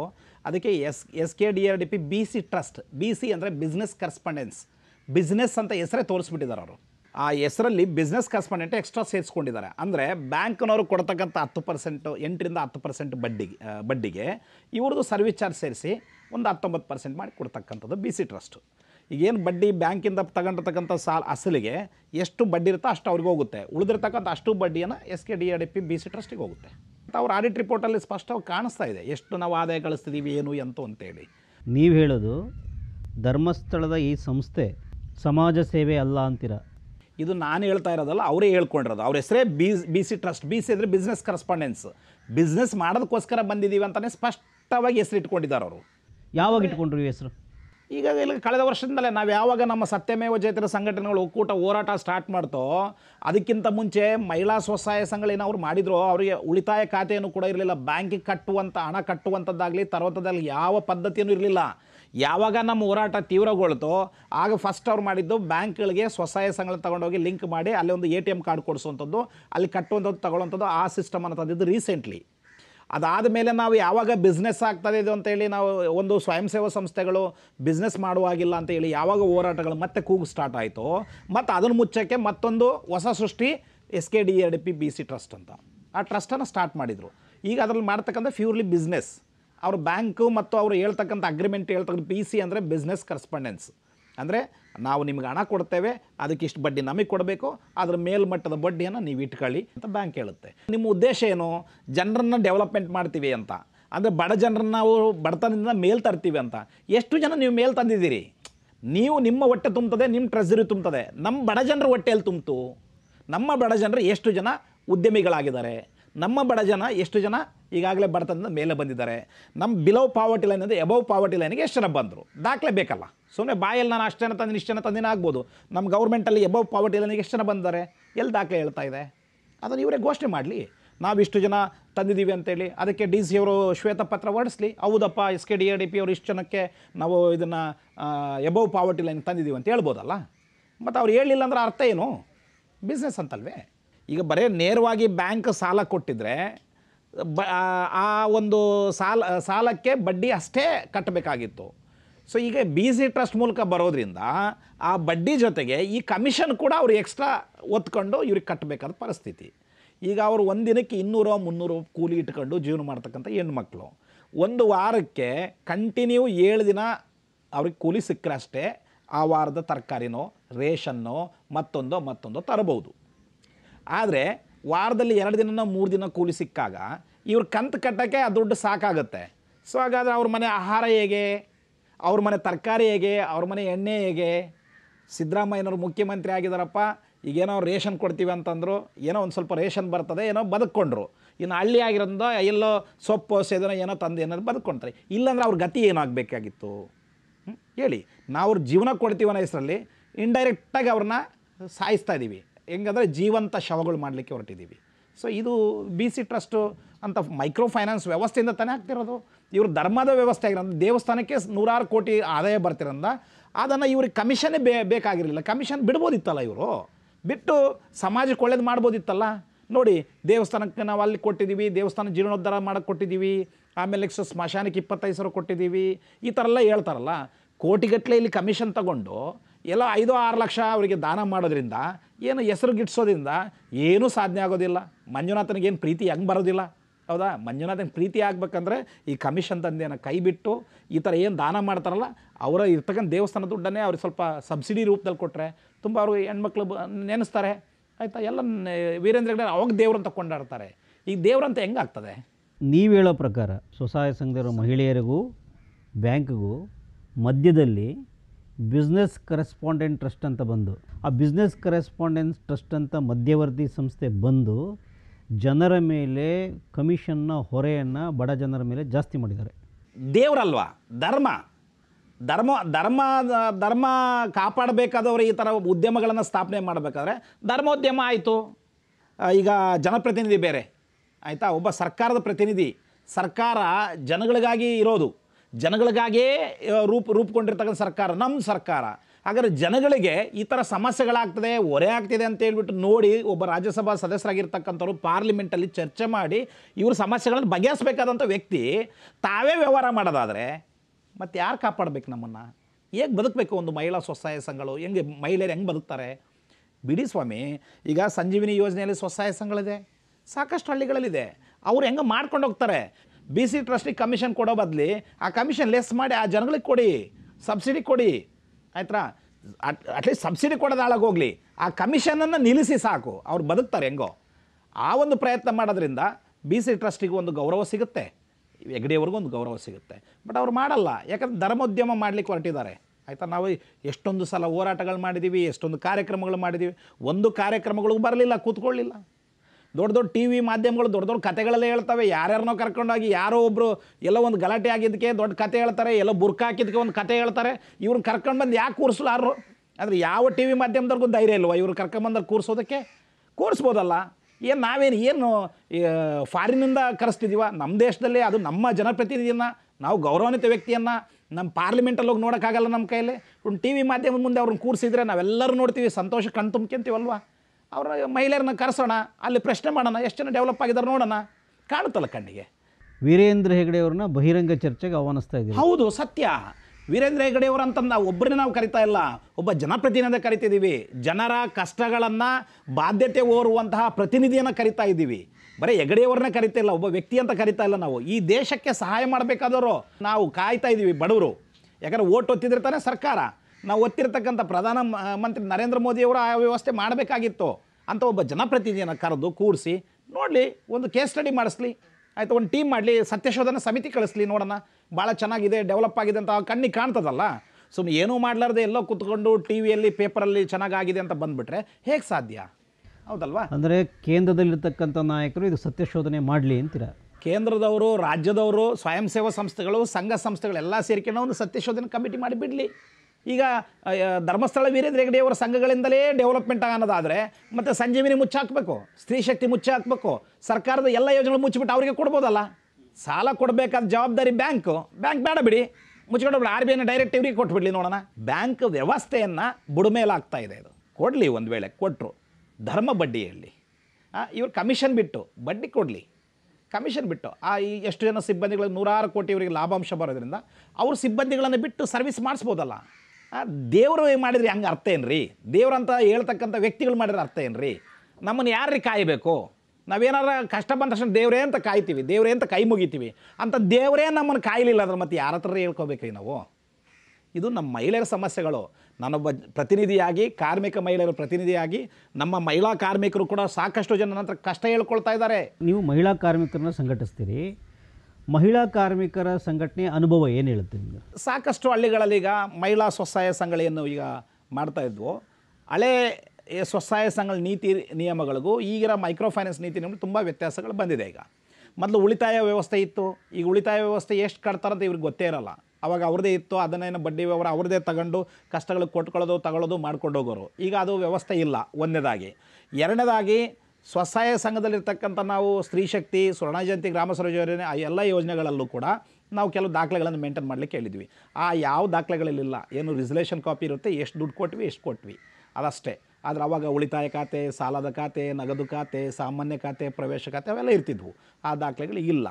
ಅದಕ್ಕೆ S S K D R D P B C trust B C ಅಂದರೆ ಬಿಸ್ನೆಸ್ ಕರೆಸ್ಪಾಂಡೆನ್ಸ್ ಬಿಸ್ನೆಸ್ ಅಂತ ಹೆಸರೇ ತೋರಿಸ್ಬಿಟ್ಟಿದ್ದಾರೆ ಅವರು ಆ ಹೆಸರಲ್ಲಿ ಬಿಸ್ನೆಸ್ ಕರೆಸ್ಪಾಂಡೆಂಟ್ ಎಕ್ಸ್ಟ್ರಾ ಸೇರಿಸ್ಕೊಂಡಿದ್ದಾರೆ ಅಂದರೆ ಬ್ಯಾಂಕ್ನವರು ಕೊಡ್ತಕ್ಕಂಥ ಹತ್ತು ಪರ್ಸೆಂಟು ಎಂಟರಿಂದ ಹತ್ತು ಪರ್ಸೆಂಟ್ ಬಡ್ಡಿಗೆ ಬಡ್ಡಿಗೆ ಇವ್ರದ್ದು ಸರ್ವಿಸ್ ಚಾರ್ಜ್ ಸೇರಿಸಿ ಒಂದು ಹತ್ತೊಂಬತ್ತು ಪರ್ಸೆಂಟ್ ಮಾಡಿ ಕೊಡ್ತಕ್ಕಂಥದ್ದು ಬಿ ಸಿ ಟ್ರಸ್ಟು ಏನು ಬಡ್ಡಿ ಬ್ಯಾಂಕಿಂದ ತಗೊಂಡಿರ್ತಕ್ಕಂಥ ಸಾಲ ಅಸಲಿಗೆ ಎಷ್ಟು ಬಡ್ಡಿ ಇರುತ್ತೋ ಅಷ್ಟು ಅವ್ರಿಗೆ ಹೋಗುತ್ತೆ ಉಳಿದಿರ್ತಕ್ಕಂಥ ಅಷ್ಟು ಬಡ್ಡಿಯನ್ನು S K D A D P B C ಟ್ರಸ್ಟಿಗೆ ಹೋಗುತ್ತೆ ಅವ್ರ ಆಡಿಟ್ ರಿಪೋರ್ಟಲ್ಲಿ ಸ್ಪಷ್ಟವಾಗಿ ಕಾಣಿಸ್ತಾ ಇದೆ ಎಷ್ಟು ನಾವು ಆದಾಯ ಗಳಿಸ್ತಿದ್ದೀವಿ ಏನು ಎಂತ ಅಂತೇಳಿ ನೀವು ಹೇಳೋದು ಧರ್ಮಸ್ಥಳದ ಈ ಸಂಸ್ಥೆ ಸಮಾಜ ಸೇವೆ ಅಲ್ಲ ಅಂತೀರ ಇದು ನಾನು ಹೇಳ್ತಾ ಇರೋದಲ್ಲ ಅವರೇ ಹೇಳ್ಕೊಂಡಿರೋದು ಅವ್ರ ಹೆಸರೇ B B C trust B C ಅಂದರೆ ಬಿಸ್ನೆಸ್ ಕರೆಸ್ಪಾಂಡೆನ್ಸ್ ಬಿಸ್ನೆಸ್ ಮಾಡೋದಕ್ಕೋಸ್ಕರ ಬಂದಿದ್ದೀವಿ ಅಂತಲೇ ಸ್ಪಷ್ಟವಾಗಿ ಹೆಸರು ಇಟ್ಕೊಂಡಿದ್ದಾರೆ ಅವರು ಯಾವಾಗ ಇಟ್ಕೊಂಡ್ರು ಹೆಸರು ಈಗ ಇಲ್ಲಿ ಕಳೆದ ವರ್ಷದಿಂದಲೇ ನಾವು ಯಾವಾಗ ನಮ್ಮ ಸತ್ಯಮೇವ ಜೈತರ ಸಂಘಟನೆಗಳು ಒಕ್ಕೂಟ ಹೋರಾಟ ಸ್ಟಾರ್ಟ್ ಮಾಡ್ತೋ ಅದಕ್ಕಿಂತ ಮುಂಚೆ ಮಹಿಳಾ ಸ್ವಸಹಾಯ ಸಂಘಗಳೇನು ಅವ್ರು ಮಾಡಿದ್ರು ಅವರಿಗೆ ಉಳಿತಾಯ ಖಾತೆಯನ್ನು ಕೂಡ ಇರಲಿಲ್ಲ ಬ್ಯಾಂಕಿಗೆ ಕಟ್ಟುವಂಥ ಹಣ ಕಟ್ಟುವಂಥದ್ದಾಗಲಿ ತರುವಂಥದ್ದಾಗಲಿ ಯಾವ ಪದ್ಧತಿಯೂ ಇರಲಿಲ್ಲ ಯಾವಾಗ ನಮ್ಮ ಹೋರಾಟ ತೀವ್ರಗೊಳ್ತೋ ಆಗ ಫಸ್ಟ್ ಅವ್ರು ಮಾಡಿದ್ದು ಬ್ಯಾಂಕ್ಗಳಿಗೆ ಸ್ವಸಹಾಯ ಸಂಘ ತಗೊಂಡೋಗಿ ಲಿಂಕ್ ಮಾಡಿ ಅಲ್ಲಿ ಒಂದು ಎ ಟಿ ಎಮ್ ಕಾರ್ಡ್ ಕೊಡಿಸುವಂಥದ್ದು ಅಲ್ಲಿ ಕಟ್ಟುವಂಥದ್ದು ತಗೊಳ್ಳೋಂಥದ್ದು ಆ ಸಿಸ್ಟಮನ್ನು ತಂದಿದ್ದು ರೀಸೆಂಟ್ಲಿ ಅದಾದ ಮೇಲೆ ನಾವು ಯಾವಾಗ ಬಿಸ್ನೆಸ್ ಆಗ್ತದೆ ಇದು ಅಂತೇಳಿ ನಾವು ಒಂದು ಸ್ವಯಂ ಸೇವಾ ಸಂಸ್ಥೆಗಳು ಬಿಸ್ನೆಸ್ ಮಾಡುವಾಗಿಲ್ಲ ಅಂತೇಳಿ ಯಾವಾಗ ಹೋರಾಟಗಳು ಮತ್ತೆ ಕೂಗು ಸ್ಟಾರ್ಟ್ ಆಯಿತು ಮತ್ತು ಅದನ್ನು ಮುಚ್ಚೋಕ್ಕೆ ಮತ್ತೊಂದು ಹೊಸ ಸೃಷ್ಟಿ S K D A D P B C trust ಅಂತ ಆ ಟ್ರಸ್ಟನ್ನು ಸ್ಟಾರ್ಟ್ ಮಾಡಿದರು ಈಗ ಅದರಲ್ಲಿ ಮಾಡ್ತಕ್ಕಂಥ ಫ್ಯೂರ್ಲಿ ಬಿಸ್ನೆಸ್ ಅವ್ರ ಬ್ಯಾಂಕು ಮತ್ತು ಅವರು ಹೇಳ್ತಕ್ಕಂಥ ಅಗ್ರಿಮೆಂಟ್ ಹೇಳ್ತಕ್ಕಂಥ ಪಿ ಸಿ ಅಂದರೆ ಬಿಸ್ನೆಸ್ ಕರೆಸ್ಪಾಂಡೆನ್ಸ್ ಅಂದರೆ ನಾವು ನಿಮ್ಗೆ ಹಣ ಕೊಡ್ತೇವೆ ಅದಕ್ಕೆ ಇಷ್ಟು ಬಡ್ಡಿ ನಮಗೆ ಕೊಡಬೇಕು ಅದರ ಮೇಲ್ಮಟ್ಟದ ಬಡ್ಡಿಯನ್ನು ನೀವು ಇಟ್ಕೊಳ್ಳಿ ಅಂತ ಬ್ಯಾಂಕ್ ಹೇಳುತ್ತೆ ನಿಮ್ಮ ಉದ್ದೇಶ ಏನು ಜನರನ್ನು ಡೆವಲಪ್ಮೆಂಟ್ ಮಾಡ್ತೀವಿ ಅಂತ ಅಂದರೆ ಬಡ ಜನರನ್ನು ನಾವು ಬಡತನದಿಂದ ಮೇಲ್ ತರ್ತೀವಿ ಅಂತ ಎಷ್ಟು ಜನ ನೀವು ಮೇಲ್ ತಂದಿದ್ದೀರಿ ನೀವು ನಿಮ್ಮ ಹೊಟ್ಟೆ ತುಂಬುತ್ತದೆ ನಿಮ್ಮ ಟ್ರೆಸರಿ ತುಂಬ್ತದೆ ನಮ್ಮ ಬಡ ಜನರ ಹೊಟ್ಟೆಯಲ್ಲಿ ತುಂಬಿತು ನಮ್ಮ ಬಡ ಜನರು ಎಷ್ಟು ಜನ ಉದ್ಯಮಿಗಳಾಗಿದ್ದಾರೆ ನಮ್ಮ ಬಡ ಜನ ಎಷ್ಟು ಜನ ಈಗಾಗಲೇ ಬಡತನದ ಮೇಲೆ ಬಂದಿದ್ದಾರೆ ನಮ್ಮ ಬಿಲೋ ಪಾವರ್ಟಿ ಲೈನ್ ಅಂದರೆ ಎಬೌವ್ ಪಾವರ್ಟಿ ಲೈನಿಗೆ ಎಷ್ಟು ಜನ ಬಂದರು ದಾಖಲೆ ಬೇಕಲ್ಲ ಸುಮ್ಮನೆ ಬಾಯಲ್ಲಿ ನಾನು ಅಷ್ಟೇನ ತಂದಿನ ಜನ ತಂದಿನ ಆಗ್ಬೋದು ನಮ್ಮ ಗೌರ್ಮೆಂಟಲ್ಲಿ ಎಬೌವ್ ಪಾವರ್ಟಿ ಲೈನಿಗೆ ಎಷ್ಟು ಜನ ಬಂದಿದ್ದಾರೆ ಎಲ್ಲಿ ದಾಖಲೆ ಹೇಳ್ತಾ ಇದೆ ಅದನ್ನು ಇವರೇ ಘೋಷಣೆ ಮಾಡಲಿ ನಾವು ಇಷ್ಟು ಜನ ತಂದಿದ್ದೀವಿ ಅಂತೇಳಿ ಅದಕ್ಕೆ ಡಿ ಸಿ ಅವರು ಶ್ವೇತಪತ್ರ ಹೊರಡಿಸ್ಲಿ ಹೌದಪ್ಪ S K D A D P ಅವರು ಇಷ್ಟು ಜನಕ್ಕೆ ನಾವು ಇದನ್ನು ಎಬೌವ್ ಪಾವರ್ಟಿ ಲೈನ್ ತಂದಿದ್ದೀವಿ ಅಂತ ಹೇಳ್ಬೋದಲ್ಲ ಮತ್ತು ಅವ್ರು ಹೇಳಿಲ್ಲ ಅಂದ್ರೆ ಅರ್ಥ ಏನು ಬಿಸ್ನೆಸ್ ಅಂತಲ್ವೇ ಈಗ ಬರೀ ನೇರವಾಗಿ ಬ್ಯಾಂಕ್ ಸಾಲ ಕೊಟ್ಟಿದ್ರೆ ಬ ಆ ಒಂದು ಸಾಲ ಸಾಲಕ್ಕೆ ಬಡ್ಡಿ ಅಷ್ಟೇ ಕಟ್ಟಬೇಕಾಗಿತ್ತು ಸೊ ಈಗ ಬಿ ಸಿ ಟ್ರಸ್ಟ್ ಮೂಲಕ ಬರೋದ್ರಿಂದ ಆ ಬಡ್ಡಿ ಜೊತೆಗೆ ಈ ಕಮಿಷನ್ ಕೂಡ ಅವ್ರು ಎಕ್ಸ್ಟ್ರಾ ಒತ್ಕೊಂಡು ಇವ್ರಿಗೆ ಕಟ್ಟಬೇಕಾದ ಪರಿಸ್ಥಿತಿ ಈಗ ಅವರು ಒಂದು ದಿನಕ್ಕೆ ಇನ್ನೂರು ಮುನ್ನೂರು ಕೂಲಿ ಇಟ್ಕೊಂಡು ಜೀವನ ಮಾಡ್ತಕ್ಕಂಥ ಹೆಣ್ಮಕ್ಳು ಒಂದು ವಾರಕ್ಕೆ ಕಂಟಿನ್ಯೂ ಏಳು ದಿನ ಅವ್ರಿಗೆ ಕೂಲಿ ಸಿಕ್ಕರೆ ಅಷ್ಟೇ ಆ ವಾರದ ತರಕಾರಿನೋ ರೇಷನ್ನೋ ಮತ್ತೊಂದೋ ಮತ್ತೊಂದೋ ತರಬಹುದು ಆದರೆ ವಾರದಲ್ಲಿ ಎರಡು ದಿನನ ಮೂರು ದಿನ ಕೂಲಿ ಸಿಕ್ಕಾಗ ಇವ್ರು ಕಂತು ಕಟ್ಟೋಕ್ಕೆ ಆ ದುಡ್ಡು ಸಾಕಾಗುತ್ತೆ ಸೊ ಹಾಗಾದರೆ ಅವ್ರ ಮನೆ ಆಹಾರ ಹೇಗೆ ಅವ್ರ ಮನೆ ತರಕಾರಿ ಹೇಗೆ ಅವ್ರ ಮನೆ ಎಣ್ಣೆ ಹೇಗೆ ಸಿದ್ದರಾಮಯ್ಯನವರು ಮುಖ್ಯಮಂತ್ರಿ ಆಗಿದ್ದಾರಪ್ಪ ಈಗೇನೋ ರೇಷನ್ ಕೊಡ್ತೀವಿ ಅಂತಂದರು ಏನೋ ಒಂದು ಸ್ವಲ್ಪ ರೇಷನ್ ಬರ್ತದೆ ಏನೋ ಬದುಕೊಂಡ್ರು ಇನ್ನು ಹಳ್ಳಿ ಆಗಿರೋದ್ರಿಂದ ಎಲ್ಲೋ ಸೊಪ್ಪು ಸೇದನ ಏನೋ ತಂದು ಏನಾದ್ರು ಬದುಕೊಳ್ತಾರೆ ಇಲ್ಲಾಂದ್ರೆ ಅವ್ರ ಗತಿ ಏನಾಗಬೇಕಾಗಿತ್ತು ಹೇಳಿ ನಾವು ಅವ್ರ ಜೀವನ ಕೊಡ್ತೀವನ್ನೋ ಹೆಸರಲ್ಲಿ ಇಂಡೈರೆಕ್ಟಾಗಿ ಅವ್ರನ್ನ ಸಾಯಿಸ್ತಾ ಇದ್ದೀವಿ ಹೆಂಗಂದರೆ ಜೀವಂತ ಶವಗಳು ಮಾಡಲಿಕ್ಕೆ ಹೊರಟಿದ್ದೀವಿ ಸೊ ಇದು ಬಿ ಸಿ ಟ್ರಸ್ಟು ಅಂತ ಮೈಕ್ರೋ ಫೈನಾನ್ಸ್ ವ್ಯವಸ್ಥೆಯಿಂದ ತಾನೇ ಆಗ್ತಿರೋದು ಇವರು ಧರ್ಮದ ವ್ಯವಸ್ಥೆ ಆಗಿರೋದು ದೇವಸ್ಥಾನಕ್ಕೆ ನೂರಾರು ಕೋಟಿ ಆದಾಯ ಬರ್ತಿರಂದ ಅದನ್ನು ಇವ್ರಿಗೆ ಕಮಿಷನೇ ಬೇ ಬೇಕಾಗಿರಲಿಲ್ಲ ಕಮಿಷನ್ ಬಿಡ್ಬೋದಿತ್ತಲ್ಲ ಇವರು ಬಿಟ್ಟು ಸಮಾಜಕ್ಕೆ ಒಳ್ಳೇದು ಮಾಡ್ಬೋದಿತ್ತಲ್ಲ ನೋಡಿ ದೇವಸ್ಥಾನಕ್ಕೆ ನಾವು ಅಲ್ಲಿ ಕೊಟ್ಟಿದ್ದೀವಿ ದೇವಸ್ಥಾನ ಜೀರ್ಣೋದ್ಧಾರ ಮಾಡಕ್ಕೆ ಕೊಟ್ಟಿದ್ದೀವಿ ಆಮೇಲೆ ಸ್ಮಶಾನಕ್ಕೆ ಇಪ್ಪತ್ತೈದು ಸಾವಿರ ಕೊಟ್ಟಿದ್ದೀವಿ ಈ ಥರ ಎಲ್ಲ ಹೇಳ್ತಾರಲ್ಲ ಕೋಟಿಗಟ್ಟಲೆ ಇಲ್ಲಿ ಕಮಿಷನ್ ತಗೊಂಡು ಎಲ್ಲ ಐದು ಆರು ಲಕ್ಷ ಅವರಿಗೆ ದಾನ ಮಾಡೋದ್ರಿಂದ ಏನು ಹೆಸರು ಗಿಟ್ಸೋದ್ರಿಂದ ಏನೂ ಸಾಧನೆ ಆಗೋದಿಲ್ಲ ಮಂಜುನಾಥನಿಗೇನು ಪ್ರೀತಿ ಹೆಂಗೆ ಬರೋದಿಲ್ಲ ಹೌದಾ ಮಂಜುನಾಥನ ಪ್ರೀತಿ ಆಗಬೇಕಂದ್ರೆ ಈ ಕಮಿಷನ್ ತಂದೆಯನ್ನು ಕೈ ಬಿಟ್ಟು ಈ ಥರ ಏನು ದಾನ ಮಾಡ್ತಾರಲ್ಲ ಅವರ ಇರ್ತಕ್ಕಂಥ ದೇವಸ್ಥಾನ ದುಡ್ಡನ್ನೇ ಅವ್ರಿಗೆ ಸ್ವಲ್ಪ ಸಬ್ಸಿಡಿ ರೂಪದಲ್ಲಿ ಕೊಟ್ಟರೆ ತುಂಬ ಅವರು ಹೆಣ್ಮಕ್ಳು ನೆನೆಸ್ತಾರೆ ಆಯಿತಾ ಎಲ್ಲ ವೀರೇಂದ್ರ ಹೆಗ್ಡೆ ಅವಾಗ ದೇವ್ರಂತ ಕೊಂಡಾಡ್ತಾರೆ ಈಗ ದೇವ್ರಂತ ಹೆಂಗಾಗ್ತದೆ ನೀವು ಹೇಳೋ ಪ್ರಕಾರ ಸ್ವಸಹಾಯ ಸಂಘದ ಮಹಿಳೆಯರಿಗೂ ಬ್ಯಾಂಕ್ಗೂ ಮಧ್ಯದಲ್ಲಿ ಬಿಸ್ನೆಸ್ ಕರೆಸ್ಪಾಂಡೆಂಟ್ ಟ್ರಸ್ಟ್ ಅಂತ ಬಂದು ಆ ಬಿಸ್ನೆಸ್ ಕರೆಸ್ಪಾಂಡೆನ್ಸ್ ಟ್ರಸ್ಟ್ ಅಂತ ಮಧ್ಯವರ್ತಿ ಸಂಸ್ಥೆ ಬಂದು ಜನರ ಮೇಲೆ ಕಮಿಷನ್ನ ಹೊರೆಯನ್ನು ಬಡ ಜನರ ಮೇಲೆ ಜಾಸ್ತಿ ಮಾಡಿದ್ದಾರೆ ದೇವರಲ್ವಾ ಧರ್ಮ ಧರ್ಮ ಧರ್ಮ ಧರ್ಮ ಕಾಪಾಡಬೇಕಾದವರು ಈ ಥರ ಉದ್ಯಮಗಳನ್ನು ಸ್ಥಾಪನೆ ಮಾಡಬೇಕಾದ್ರೆ ಧರ್ಮೋದ್ಯಮ ಆಯಿತು ಈಗ ಜನಪ್ರತಿನಿಧಿ ಬೇರೆ ಆಯಿತಾ ಒಬ್ಬ ಸರ್ಕಾರದ ಪ್ರತಿನಿಧಿ ಸರ್ಕಾರ ಜನಗಳಿಗಾಗಿ ಇರೋದು ಜನಗಳಿಗಾಗಿಯೇ ರೂಪ ರೂಪುಕೊಂಡಿರ್ತಕ್ಕಂಥ ಸರ್ಕಾರ ನಮ್ಮ ಸರ್ಕಾರ ಹಾಗಾದ್ರೆ ಜನಗಳಿಗೆ ಈ ಥರ ಸಮಸ್ಯೆಗಳಾಗ್ತದೆ ಹೊರೆ ಆಗ್ತಿದೆ ಅಂತ ಹೇಳ್ಬಿಟ್ಟು ನೋಡಿ ಒಬ್ಬ ರಾಜ್ಯಸಭಾ ಸದಸ್ಯರಾಗಿರ್ತಕ್ಕಂಥವ್ರು ಪಾರ್ಲಿಮೆಂಟಲ್ಲಿ ಚರ್ಚೆ ಮಾಡಿ ಇವ್ರ ಸಮಸ್ಯೆಗಳನ್ನು ಬಗೆಹರಿಸಬೇಕಾದಂಥ ವ್ಯಕ್ತಿ ತಾವೇ ವ್ಯವಹಾರ ಮಾಡೋದಾದರೆ ಮತ್ತು ಯಾರು ಕಾಪಾಡಬೇಕು ನಮ್ಮನ್ನು ಹೇಗೆ ಬದುಕಬೇಕು ಒಂದು ಮಹಿಳಾ ಸ್ವಸಹಾಯ ಸಂಘಗಳು ಹೆಂಗೆ ಮಹಿಳೆಯರು ಹೆಂಗೆ ಬದುಕ್ತಾರೆ ಬಿಡಿ ಸ್ವಾಮಿ ಈಗ ಸಂಜೀವಿನಿ ಯೋಜನೆಯಲ್ಲಿ ಸ್ವಸಹಾಯ ಸಂಘಗಳಿದೆ ಸಾಕಷ್ಟು ಹಳ್ಳಿಗಳಲ್ಲಿದೆ ಅವ್ರು ಹೆಂಗೆ ಮಾಡ್ಕೊಂಡು ಹೋಗ್ತಾರೆ ಬಿ ಸಿ ಟ್ರಸ್ಟಿಗೆ ಕಮಿಷನ್ ಕೊಡೋ ಬದಲಿ ಆ ಕಮಿಷನ್ ಲೆಸ್ ಮಾಡಿ ಆ ಜನಗಳಿಗೆ ಕೊಡಿ ಸಬ್ಸಿಡಿ ಕೊಡಿ ಆಯ್ತಾ ಅಟ್ ಅಟ್ಲೀಸ್ಟ್ ಸಬ್ಸಿಡಿ ಕೊಡೋದಾಳಾಗ ಹೋಗಲಿ ಆ ಕಮಿಷನನ್ನು ನಿಲ್ಲಿಸಿ ಸಾಕು ಅವ್ರು ಬದುಕ್ತಾರೆ ಹೆಂಗೋ ಆ ಒಂದು ಪ್ರಯತ್ನ ಮಾಡೋದ್ರಿಂದ ಬಿ ಸಿ ಟ್ರಸ್ಟಿಗೂ ಒಂದು ಗೌರವ ಸಿಗುತ್ತೆ ಹೆಗ್ಡೆಯವ್ರಿಗೂ ಒಂದು ಗೌರವ ಸಿಗುತ್ತೆ ಬಟ್ ಅವ್ರು ಮಾಡಲ್ಲ ಯಾಕಂದ್ರೆ ಧರ್ಮೋದ್ಯಮ ಮಾಡಲಿಕ್ಕೆ ಹೊರಟಿದ್ದಾರೆ ಆಯಿತಾ ನಾವು ಎಷ್ಟೊಂದು ಸಲ ಹೋರಾಟಗಳು ಮಾಡಿದ್ದೀವಿ ಎಷ್ಟೊಂದು ಕಾರ್ಯಕ್ರಮಗಳು ಮಾಡಿದ್ದೀವಿ ಒಂದು ಕಾರ್ಯಕ್ರಮಗಳಿಗೂ ಬರಲಿಲ್ಲ ಕೂತ್ಕೊಳ್ಳಲಿಲ್ಲ ದೊಡ್ಡ ದೊಡ್ಡ ಟಿ ವಿ ಮಾಧ್ಯಮಗಳು ದೊಡ್ಡ ದೊಡ್ಡ ಕತೆಗಳಲ್ಲೇ ಹೇಳ್ತವೆ ಯಾರ್ಯಾರನ್ನೋ ಕರ್ಕೊಂಡೋಗಿ ಯಾರೋ ಒಬ್ಬರು ಎಲ್ಲ ಒಂದು ಗಲಾಟೆ ಆಗಿದ್ದಕ್ಕೆ ದೊಡ್ಡ ಕತೆ ಹೇಳ್ತಾರೆ ಎಲ್ಲ ಬುರ್ಕ ಹಾಕಿದ್ದಕ್ಕೆ ಒಂದು ಕತೆ ಹೇಳ್ತಾರೆ ಇವ್ರನ್ನ ಕರ್ಕೊಂಡು ಬಂದು ಯಾಕೆ ಯಾರು ಆದರೆ ಯಾವ ಟಿ ವಿ ಮಾಧ್ಯಮದವ್ರಿಗೂ ಧೈರ್ಯ ಇಲ್ವ ಇವ್ರು ಕರ್ಕೊಂಬಂದ್ರೆ ಕೂರಿಸೋದಕ್ಕೆ ಕೂರಿಸ್ಬೋದಲ್ಲ ಏನು ನಾವೇನು ಏನು ಫಾರಿನಿಂದ ಕರೆಸ್ತಿದ್ದೀವ ನಮ್ಮ ದೇಶದಲ್ಲಿ ಅದು ನಮ್ಮ ಜನಪ್ರತಿನಿಧಿಯನ್ನು ನಾವು ಗೌರವಾನ್ವಿತ ವ್ಯಕ್ತಿಯನ್ನು ನಮ್ಮ ಪಾರ್ಲಿಮೆಂಟಲ್ಲಿ ಹೋಗಿ ನೋಡೋಕ್ಕಾಗಲ್ಲ ನಮ್ಮ ಕೈಯಲ್ಲಿ ಒಂದು ಟಿ ವಿ ಮಾಧ್ಯಮದ ಮುಂದೆ ಅವ್ರನ್ನ ಕೂರಿಸಿದ್ರೆ ನಾವೆಲ್ಲರೂ ನೋಡ್ತೀವಿ ಸಂತೋಷ ಕಣ್ತುಂಬ್ಕೊಂತೀವಲ್ವ ಅವ್ರ ಮಹಿಳೆಯರನ್ನ ಕರೆಸೋಣ ಅಲ್ಲಿ ಪ್ರಶ್ನೆ ಮಾಡೋಣ ಎಷ್ಟು ಜನ ಡೆವಲಪ್ ಆಗಿದ್ದಾರೆ ನೋಡೋಣ ಕಾಣುತ್ತಲ್ಲ ಕಣ್ಣಿಗೆ ವೀರೇಂದ್ರ ಹೆಗಡೆ ಅವ್ರನ್ನ ಬಹಿರಂಗ ಚರ್ಚೆಗೆ ಆಹ್ವಾನಿಸ್ತಾ ಇದ್ದೀವಿ ಹೌದು ಸತ್ಯ ವೀರೇಂದ್ರ ಹೆಗಡೆಯವರು ಅಂತ ನಾವು ಒಬ್ಬರನ್ನೇ ನಾವು ಕರಿತಾ ಇಲ್ಲ ಒಬ್ಬ ಜನಪ್ರತಿನಿಧಿ ಕರಿತಿದ್ದೀವಿ ಜನರ ಕಷ್ಟಗಳನ್ನು ಬಾಧ್ಯತೆ ಓರುವಂತಹ ಪ್ರತಿನಿಧಿಯನ್ನು ಕರಿತಾ ಇದ್ದೀವಿ ಬರೀ ಹೆಗಡೆಯವ್ರನ್ನೇ ಇಲ್ಲ ಒಬ್ಬ ವ್ಯಕ್ತಿ ಅಂತ ಕರಿತಾ ಇಲ್ಲ ನಾವು ಈ ದೇಶಕ್ಕೆ ಸಹಾಯ ಮಾಡಬೇಕಾದವರು ನಾವು ಕಾಯ್ತಾ ಇದ್ದೀವಿ ಬಡವರು ಯಾಕಂದರೆ ಓಟ್ ಒತ್ತಿದ್ರೆ ತಾನೇ ಸರ್ಕಾರ ನಾವು ಒತ್ತಿರತಕ್ಕಂಥ ಪ್ರಧಾನ ಮಂತ್ರಿ ನರೇಂದ್ರ ಮೋದಿಯವರು ಆ ವ್ಯವಸ್ಥೆ ಮಾಡಬೇಕಾಗಿತ್ತು ಅಂತ ಒಬ್ಬ ಜನಪ್ರತಿನಿಧಿಯನ್ನು ಕರೆದು ಕೂರಿಸಿ ನೋಡಲಿ ಒಂದು ಕೇಸ್ ಸ್ಟಡಿ ಮಾಡಿಸ್ಲಿ ಆಯಿತು ಒಂದು ಟೀಮ್ ಮಾಡಲಿ ಸತ್ಯಶೋಧನಾ ಸಮಿತಿ ಕಳಿಸ್ಲಿ ನೋಡೋಣ ಭಾಳ ಚೆನ್ನಾಗಿದೆ ಡೆವಲಪ್ ಆಗಿದೆ ಅಂತ ಕಣ್ಣಿಗೆ ಕಾಣ್ತದಲ್ಲ ಸುಮ್ಮನೆ ಏನೂ ಮಾಡಲಾರ್ದೆ ಎಲ್ಲೋ ಕೂತ್ಕೊಂಡು ಟಿ ವಿಯಲ್ಲಿ ಪೇಪರಲ್ಲಿ ಚೆನ್ನಾಗಾಗಿದೆ ಅಂತ ಬಂದುಬಿಟ್ರೆ ಹೇಗೆ ಸಾಧ್ಯ ಹೌದಲ್ವಾ ಅಂದರೆ ಕೇಂದ್ರದಲ್ಲಿರ್ತಕ್ಕಂಥ ನಾಯಕರು ಇದು ಸತ್ಯಶೋಧನೆ ಮಾಡಲಿ ಅಂತೀರ ಕೇಂದ್ರದವರು ರಾಜ್ಯದವರು ಸ್ವಯಂ ಸೇವಾ ಸಂಸ್ಥೆಗಳು ಸಂಘ ಸಂಸ್ಥೆಗಳೆಲ್ಲ ಸೇರಿಕೊಂಡು ಒಂದು ಸತ್ಯಶೋಧನೆ ಕಮಿಟಿ ಮಾಡಿಬಿಡಲಿ ಈಗ ಧರ್ಮಸ್ಥಳ ವೀರೇಂದ್ರ ಹೆಗ್ಗಡೆಯವರ ಸಂಘಗಳಿಂದಲೇ ಡೆವಲಪ್ಮೆಂಟ್ ಅನ್ನೋದಾದರೆ ಮತ್ತು ಸಂಜೀವಿನಿ ಮುಚ್ಚಾಕಬೇಕು ಸ್ತ್ರೀ ಶಕ್ತಿ ಮುಚ್ಚಾಕಬೇಕು ಸರ್ಕಾರದ ಎಲ್ಲ ಯೋಜನೆಗಳು ಮುಚ್ಚಿಬಿಟ್ಟು ಅವರಿಗೆ ಕೊಡ್ಬೋದಲ್ಲ ಸಾಲ ಕೊಡಬೇಕಾದ ಜವಾಬ್ದಾರಿ ಬ್ಯಾಂಕು ಬ್ಯಾಂಕ್ ಬೇಡ ಬಿಡಿ ಮುಚ್ಚಿಕೊಂಡೋಗ್ಬಿಡಿ ಆರ್ ಬಿ ಐನ ಡೈರೆಕ್ಟ್ ಇವರಿಗೆ ಕೊಟ್ಬಿಡಲಿ ನೋಡೋಣ ಬ್ಯಾಂಕ್ ವ್ಯವಸ್ಥೆಯನ್ನು ಬುಡಮೇಲಾಗ್ತಾ ಇದೆ ಇದು ಕೊಡಲಿ ಒಂದು ವೇಳೆ ಕೊಟ್ಟರು ಧರ್ಮ ಬಡ್ಡಿಯಲ್ಲಿ ಇವ್ರು ಕಮಿಷನ್ ಬಿಟ್ಟು ಬಡ್ಡಿ ಕೊಡಲಿ ಕಮಿಷನ್ ಬಿಟ್ಟು ಆ ಈ ಎಷ್ಟು ಜನ ಸಿಬ್ಬಂದಿಗಳು ನೂರಾರು ಕೋಟಿ ಇವರಿಗೆ ಲಾಭಾಂಶ ಬರೋದ್ರಿಂದ ಅವರು ಸಿಬ್ಬಂದಿಗಳನ್ನು ಬಿಟ್ಟು ಸರ್ವಿಸ್ ಮಾಡಿಸ್ಬೋದಲ್ಲ ದೇವರು ಮಾಡಿದ್ರಿ ಹಂಗೆ ಅರ್ಥ ಏನು ರೀ ದೇವ್ರಂತ ಹೇಳ್ತಕ್ಕಂಥ ವ್ಯಕ್ತಿಗಳು ಮಾಡಿದ್ರೆ ಅರ್ಥ ಏನು ರೀ ನಮ್ಮನ್ನು ಯಾರೀ ಕಾಯಬೇಕು ನಾವೇನಾರ ಕಷ್ಟ ಬಂದ ತಕ್ಷಣ ದೇವರೇ ಅಂತ ಕಾಯ್ತೀವಿ ದೇವರೇ ಅಂತ ಕೈ ಮುಗಿತೀವಿ ಅಂತ ದೇವರೇ ನಮ್ಮನ್ನು ಕಾಯಲಿಲ್ಲ ಅದ್ರ ಮತ್ತೆ ಯಾರ ಹತ್ರ ರೀ ನಾವು ಇದು ನಮ್ಮ ಮಹಿಳೆಯರ ಸಮಸ್ಯೆಗಳು ನಾನೊಬ್ಬ ಪ್ರತಿನಿಧಿಯಾಗಿ ಕಾರ್ಮಿಕ ಮಹಿಳೆಯರ ಪ್ರತಿನಿಧಿಯಾಗಿ ನಮ್ಮ ಮಹಿಳಾ ಕಾರ್ಮಿಕರು ಕೂಡ ಸಾಕಷ್ಟು ಜನ ನನ್ನ ಕಷ್ಟ ಹೇಳ್ಕೊಳ್ತಾ ಇದ್ದಾರೆ ನೀವು ಮಹಿಳಾ ಕಾರ್ಮಿಕರನ್ನ ಸಂಘಟಿಸ್ತೀರಿ ಮಹಿಳಾ ಕಾರ್ಮಿಕರ ಸಂಘಟನೆ ಅನುಭವ ಏನು ಹೇಳುತ್ತೆ ಸಾಕಷ್ಟು ಹಳ್ಳಿಗಳಲ್ಲಿ ಈಗ ಮಹಿಳಾ ಸ್ವಸಹಾಯ ಸಂಘಗಳನ್ನು ಈಗ ಮಾಡ್ತಾ ಇದ್ವು ಹಳೆ ಸ್ವಸಹಾಯ ಸಂಘಗಳ ನೀತಿ ನಿಯಮಗಳಿಗೂ ಈಗಿರೋ ಮೈಕ್ರೋ ಫೈನಾನ್ಸ್ ನೀತಿ ನಿಯಮಗಳು ತುಂಬ ವ್ಯತ್ಯಾಸಗಳು ಬಂದಿದೆ ಈಗ ಮೊದಲು ಉಳಿತಾಯ ವ್ಯವಸ್ಥೆ ಇತ್ತು ಈಗ ಉಳಿತಾಯ ವ್ಯವಸ್ಥೆ ಎಷ್ಟು ಅಂತ ಇವ್ರಿಗೆ ಗೊತ್ತೇ ಇರಲ್ಲ ಅವಾಗ ಅವ್ರದ್ದೇ ಇತ್ತು ಅದನ್ನೇನು ಬಡ್ಡಿ ವ್ಯವಹಾರ ಅವ್ರದ್ದೇ ತಗೊಂಡು ಕಷ್ಟಗಳು ಕೊಟ್ಕೊಳ್ಳೋದು ತಗೊಳ್ಳೋದು ಮಾಡ್ಕೊಂಡು ಹೋಗೋರು ಈಗ ಅದು ವ್ಯವಸ್ಥೆ ಇಲ್ಲ ಒಂದನೇದಾಗಿ ಎರಡನೇದಾಗಿ ಸ್ವಸಹಾಯ ಸಂಘದಲ್ಲಿರ್ತಕ್ಕಂಥ ನಾವು ಸ್ತ್ರೀ ಶಕ್ತಿ ಸ್ವರ್ಣ ಜಯಂತಿ ಗ್ರಾಮ ಸ್ವರಾಜ್ ಯೋಜನೆ ಆ ಎಲ್ಲ ಯೋಜನೆಗಳಲ್ಲೂ ಕೂಡ ನಾವು ಕೆಲವು ದಾಖಲೆಗಳನ್ನು ಮೇಂಟೈನ್ ಮಾಡಲಿಕ್ಕೆ ಹೇಳಿದ್ವಿ ಆ ಯಾವ ದಾಖಲೆಗಳಲ್ಲಿಲ್ಲ ಏನು ರಿಸಲ್ಯೂಷನ್ ಕಾಪಿ ಇರುತ್ತೆ ಎಷ್ಟು ದುಡ್ಡು ಕೊಟ್ವಿ ಎಷ್ಟು ಕೊಟ್ವಿ ಅದಷ್ಟೇ ಆದರೆ ಅವಾಗ ಉಳಿತಾಯ ಖಾತೆ ಸಾಲದ ಖಾತೆ ನಗದು ಖಾತೆ ಸಾಮಾನ್ಯ ಖಾತೆ ಪ್ರವೇಶ ಖಾತೆ ಅವೆಲ್ಲ ಇರ್ತಿದ್ವು ಆ ದಾಖಲೆಗಳು ಇಲ್ಲ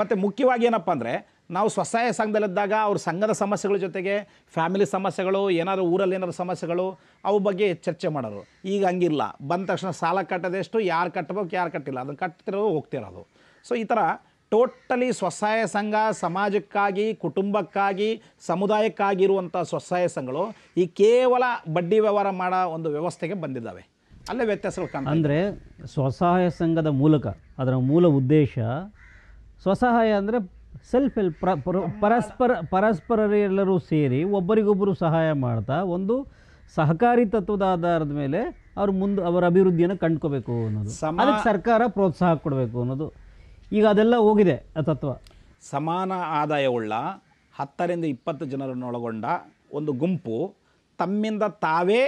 ಮತ್ತು ಮುಖ್ಯವಾಗಿ ಏನಪ್ಪ ಅಂದರೆ ನಾವು ಸ್ವಸಹಾಯ ಸಂಘದಲ್ಲಿದ್ದಾಗ ಅವ್ರ ಸಂಘದ ಸಮಸ್ಯೆಗಳ ಜೊತೆಗೆ ಫ್ಯಾಮಿಲಿ ಸಮಸ್ಯೆಗಳು ಏನಾದರೂ ಊರಲ್ಲಿ ಏನಾದ್ರು ಸಮಸ್ಯೆಗಳು ಅವು ಬಗ್ಗೆ ಚರ್ಚೆ ಮಾಡೋರು ಈಗ ಹಂಗಿಲ್ಲ ಬಂದ ತಕ್ಷಣ ಸಾಲ ಕಟ್ಟೋದೆಷ್ಟು ಯಾರು ಕಟ್ಟಬೇಕು ಯಾರು ಕಟ್ಟಿಲ್ಲ ಅದನ್ನು ಕಟ್ತಿರೋದು ಹೋಗ್ತಿರೋದು ಸೊ ಈ ಥರ ಟೋಟಲಿ ಸ್ವಸಹಾಯ ಸಂಘ ಸಮಾಜಕ್ಕಾಗಿ ಕುಟುಂಬಕ್ಕಾಗಿ ಸಮುದಾಯಕ್ಕಾಗಿರುವಂಥ ಸ್ವಸಹಾಯ ಸಂಘಗಳು ಈ ಕೇವಲ ಬಡ್ಡಿ ವ್ಯವಹಾರ ಮಾಡೋ ಒಂದು ವ್ಯವಸ್ಥೆಗೆ ಬಂದಿದ್ದಾವೆ ಅಲ್ಲೇ ವ್ಯತ್ಯಾಸಗಳು ಕಾಣ ಅಂದರೆ ಸ್ವಸಹಾಯ ಸಂಘದ ಮೂಲಕ ಅದರ ಮೂಲ ಉದ್ದೇಶ ಸ್ವಸಹಾಯ ಅಂದರೆ ಸೆಲ್ಫ್ ಹೆಲ್ಪ್ ಪರಸ್ಪರ ಪರಸ್ಪರರೆಲ್ಲರೂ ಸೇರಿ ಒಬ್ಬರಿಗೊಬ್ಬರು ಸಹಾಯ ಮಾಡ್ತಾ ಒಂದು ಸಹಕಾರಿ ತತ್ವದ ಆಧಾರದ ಮೇಲೆ ಅವ್ರ ಮುಂದೆ ಅವರ ಅಭಿವೃದ್ಧಿಯನ್ನು ಕಂಡ್ಕೋಬೇಕು ಅನ್ನೋದು ಅದಕ್ಕೆ ಸರ್ಕಾರ ಪ್ರೋತ್ಸಾಹ ಕೊಡಬೇಕು ಅನ್ನೋದು ಈಗ ಅದೆಲ್ಲ ಹೋಗಿದೆ ಆ ತತ್ವ ಸಮಾನ ಆದಾಯವುಳ್ಳ ಹತ್ತರಿಂದ ಇಪ್ಪತ್ತು ಜನರನ್ನು ಒಳಗೊಂಡ ಒಂದು ಗುಂಪು ತಮ್ಮಿಂದ ತಾವೇ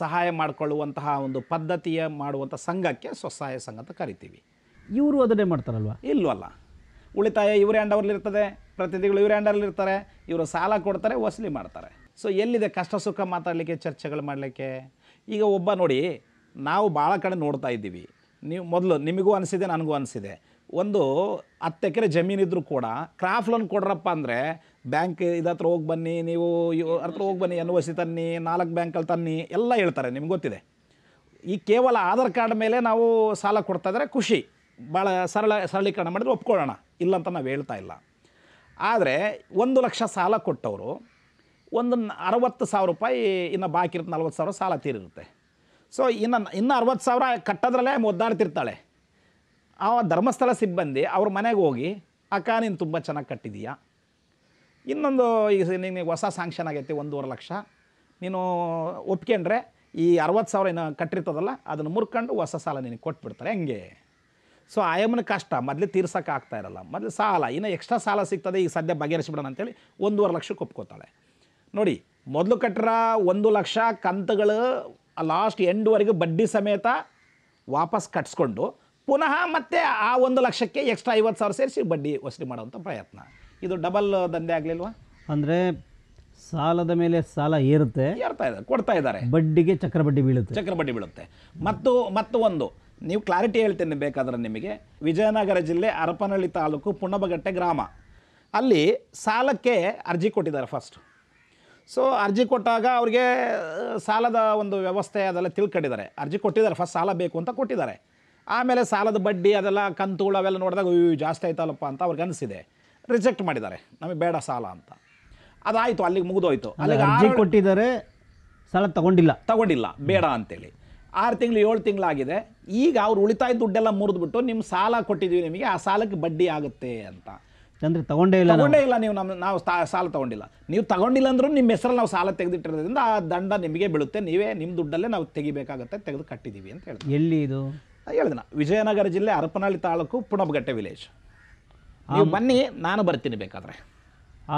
ಸಹಾಯ ಮಾಡಿಕೊಳ್ಳುವಂತಹ ಒಂದು ಪದ್ಧತಿಯ ಮಾಡುವಂಥ ಸಂಘಕ್ಕೆ ಸ್ವಸಹಾಯ ಸಂಘ ಅಂತ ಕರಿತೀವಿ ಇವರು ಅದನ್ನೇ ಮಾಡ್ತಾರಲ್ವ ಇಲ್ಲವಲ್ಲ ಉಳಿತಾಯ ಇವ್ರ ಹ್ಯಾಂಡ್ ಇರ್ತದೆ ಪ್ರತಿನಿಧಿಗಳು ಇವ್ರ ಹ್ಯಾಂಡಲ್ಲಿ ಇರ್ತಾರೆ ಇವರು ಸಾಲ ಕೊಡ್ತಾರೆ ವಸೂಲಿ ಮಾಡ್ತಾರೆ ಸೊ ಎಲ್ಲಿದೆ ಕಷ್ಟ ಸುಖ ಮಾತಾಡಲಿಕ್ಕೆ ಚರ್ಚೆಗಳು ಮಾಡಲಿಕ್ಕೆ ಈಗ ಒಬ್ಬ ನೋಡಿ ನಾವು ಭಾಳ ಕಡೆ ನೋಡ್ತಾ ಇದ್ದೀವಿ ನೀವು ಮೊದಲು ನಿಮಗೂ ಅನಿಸಿದೆ ನನಗೂ ಅನಿಸಿದೆ ಒಂದು ಹತ್ತು ಎಕರೆ ಜಮೀನಿದ್ರು ಕೂಡ ಕ್ರಾಫ್ ಲೋನ್ ಕೊಡ್ರಪ್ಪ ಅಂದರೆ ಬ್ಯಾಂಕ್ ಇದತ್ರ ಹೋಗಿ ಬನ್ನಿ ನೀವು ಹತ್ರ ಹೋಗಿ ಬನ್ನಿ ಎನ್ ಒ ಸಿ ತನ್ನಿ ನಾಲ್ಕು ಬ್ಯಾಂಕಲ್ಲಿ ತನ್ನಿ ಎಲ್ಲ ಹೇಳ್ತಾರೆ ನಿಮ್ಗೆ ಗೊತ್ತಿದೆ ಈ ಕೇವಲ ಆಧಾರ್ ಕಾರ್ಡ್ ಮೇಲೆ ನಾವು ಸಾಲ ಕೊಡ್ತಾಯಿದ್ರೆ ಖುಷಿ ಭಾಳ ಸರಳ ಸರಳೀಕರಣ ಮಾಡಿದ್ರೆ ಒಪ್ಕೊಳ್ಳೋಣ ಇಲ್ಲ ಅಂತ ನಾವು ಹೇಳ್ತಾ ಇಲ್ಲ ಆದರೆ ಒಂದು ಲಕ್ಷ ಸಾಲ ಕೊಟ್ಟವರು ಒಂದು ಅರವತ್ತು ಸಾವಿರ ರೂಪಾಯಿ ಇನ್ನು ಬಾಕಿ ಇರುತ್ತೆ ನಲ್ವತ್ತು ಸಾವಿರ ಸಾಲ ತೀರಿರುತ್ತೆ ಸೊ ಇನ್ನು ಇನ್ನು ಅರವತ್ತು ಸಾವಿರ ಕಟ್ಟೋದ್ರಲ್ಲೇ ಒದ್ದಾಡ್ತಿರ್ತಾಳೆ ಆ ಧರ್ಮಸ್ಥಳ ಸಿಬ್ಬಂದಿ ಅವ್ರ ಮನೆಗೆ ಹೋಗಿ ಅಕ್ಕ ನೀನು ತುಂಬ ಚೆನ್ನಾಗಿ ಕಟ್ಟಿದೀಯಾ ಇನ್ನೊಂದು ಈಗ ನಿನಗೆ ಹೊಸ ಸ್ಯಾಂಕ್ಷನ್ ಆಗೈತಿ ಒಂದೂವರೆ ಲಕ್ಷ ನೀನು ಒಪ್ಕೊಂಡ್ರೆ ಈ ಅರವತ್ತು ಸಾವಿರ ಏನು ಕಟ್ಟಿರ್ತದಲ್ಲ ಅದನ್ನು ಮುರ್ಕೊಂಡು ಹೊಸ ಸಾಲ ನಿನಗೆ ಕೊಟ್ಬಿಡ್ತಾರೆ ಹಂಗೆ ಸೊ ಆಯಮ್ಮನ ಕಷ್ಟ ಮೊದಲೇ ಆಗ್ತಾ ಇರಲ್ಲ ಮೊದಲು ಸಾಲ ಇನ್ನು ಎಕ್ಸ್ಟ್ರಾ ಸಾಲ ಸಿಗ್ತದೆ ಈಗ ಸದ್ಯ ಬಗೆಹರಿಸಿಬಿಡೋಣ ಅಂತೇಳಿ ಒಂದೂವರೆ ಲಕ್ಷಕ್ಕೆ ಒಪ್ಕೋತಾಳೆ ನೋಡಿ ಮೊದಲು ಕಟ್ಟರ ಒಂದು ಲಕ್ಷ ಕಂತುಗಳು ಲಾಸ್ಟ್ ಎಂಡ್ವರೆಗೂ ಬಡ್ಡಿ ಸಮೇತ ವಾಪಸ್ ಕಟ್ಸ್ಕೊಂಡು ಪುನಃ ಮತ್ತೆ ಆ ಒಂದು ಲಕ್ಷಕ್ಕೆ ಎಕ್ಸ್ಟ್ರಾ ಐವತ್ತು ಸಾವಿರ ಸೇರಿಸಿ ಬಡ್ಡಿ ವಸೂಲಿ ಮಾಡುವಂಥ ಪ್ರಯತ್ನ ಇದು ಡಬಲ್ ದಂಧೆ ಆಗಲಿಲ್ವಾ ಅಂದರೆ ಸಾಲದ ಮೇಲೆ ಸಾಲ ಏರುತ್ತೆ ಏರ್ತಾ ಇದೆ ಕೊಡ್ತಾ ಇದ್ದಾರೆ ಬಡ್ಡಿಗೆ ಚಕ್ರ ಬಡ್ಡಿ ಬೀಳುತ್ತೆ ಚಕ್ರ ಬಡ್ಡಿ ಬೀಳುತ್ತೆ ಮತ್ತು ಮತ್ತು ಒಂದು ನೀವು ಕ್ಲಾರಿಟಿ ಹೇಳ್ತೇನೆ ಬೇಕಾದರೆ ನಿಮಗೆ ವಿಜಯನಗರ ಜಿಲ್ಲೆ ಹರಪನಹಳ್ಳಿ ತಾಲೂಕು ಪುಣಬಗಟ್ಟೆ ಗ್ರಾಮ ಅಲ್ಲಿ ಸಾಲಕ್ಕೆ ಅರ್ಜಿ ಕೊಟ್ಟಿದ್ದಾರೆ ಫಸ್ಟ್ ಸೊ ಅರ್ಜಿ ಕೊಟ್ಟಾಗ ಅವ್ರಿಗೆ ಸಾಲದ ಒಂದು ವ್ಯವಸ್ಥೆ ಅದೆಲ್ಲ ತಿಳ್ಕೊಂಡಿದ್ದಾರೆ ಅರ್ಜಿ ಕೊಟ್ಟಿದ್ದಾರೆ ಫಸ್ಟ್ ಸಾಲ ಬೇಕು ಅಂತ ಕೊಟ್ಟಿದ್ದಾರೆ ಆಮೇಲೆ ಸಾಲದ ಬಡ್ಡಿ ಅದೆಲ್ಲ ಕಂತುಗಳು ಅವೆಲ್ಲ ನೋಡಿದಾಗ ಅಯ್ಯೋ ಜಾಸ್ತಿ ಆಯ್ತಲ್ಲಪ್ಪ ಅಂತ ಅವ್ರಿಗೆ ಅನಿಸಿದೆ ರಿಜೆಕ್ಟ್ ಮಾಡಿದ್ದಾರೆ ನಮಗೆ ಬೇಡ ಸಾಲ ಅಂತ ಅದಾಯಿತು ಅಲ್ಲಿಗೆ ಮುಗಿದೋಯ್ತು ಅಲ್ಲಿಗೆ ಅರ್ಜಿ ಕೊಟ್ಟಿದ್ದಾರೆ ಸಾಲ ತಗೊಂಡಿಲ್ಲ ತಗೊಂಡಿಲ್ಲ ಬೇಡ ಅಂತೇಳಿ ಆರು ತಿಂಗಳು ಏಳು ತಿಂಗಳಾಗಿದೆ ಈಗ ಅವ್ರು ಉಳಿತಾಯ ದುಡ್ಡೆಲ್ಲ ಮುರಿದ್ಬಿಟ್ಟು ನಿಮ್ಮ ಸಾಲ ಕೊಟ್ಟಿದ್ದೀವಿ ನಿಮಗೆ ಆ ಸಾಲಕ್ಕೆ ಬಡ್ಡಿ ಆಗುತ್ತೆ ಅಂತ ಅಂದರೆ ತಗೊಂಡೇ ಇಲ್ಲ ತಗೊಂಡೇ ಇಲ್ಲ ನೀವು ನಮ್ಮ ನಾವು ಸಾಲ ತಗೊಂಡಿಲ್ಲ ನೀವು ತಗೊಂಡಿಲ್ಲ ಅಂದ್ರೂ ನಿಮ್ಮ ಹೆಸರಲ್ಲಿ ನಾವು ಸಾಲ ತೆಗೆದಿಟ್ಟಿರೋದ್ರಿಂದ ಆ ದಂಡ ನಿಮಗೆ ಬೀಳುತ್ತೆ ನೀವೇ ನಿಮ್ಮ ದುಡ್ಡಲ್ಲೇ ನಾವು ತೆಗಿಬೇಕಾಗತ್ತೆ ತೆಗೆದು ಕಟ್ಟಿದ್ದೀವಿ ಅಂತ ಹೇಳಿ ಎಲ್ಲಿ ಇದು ಹೇಳಿದ ವಿಜಯನಗರ ಜಿಲ್ಲೆ ಹರಪನಹಳ್ಳಿ ತಾಲೂಕು ಪುಣಬಗಟ್ಟೆ ವಿಲೇಜ್ ನೀವು ಬನ್ನಿ ನಾನು ಬರ್ತೀನಿ ಬೇಕಾದರೆ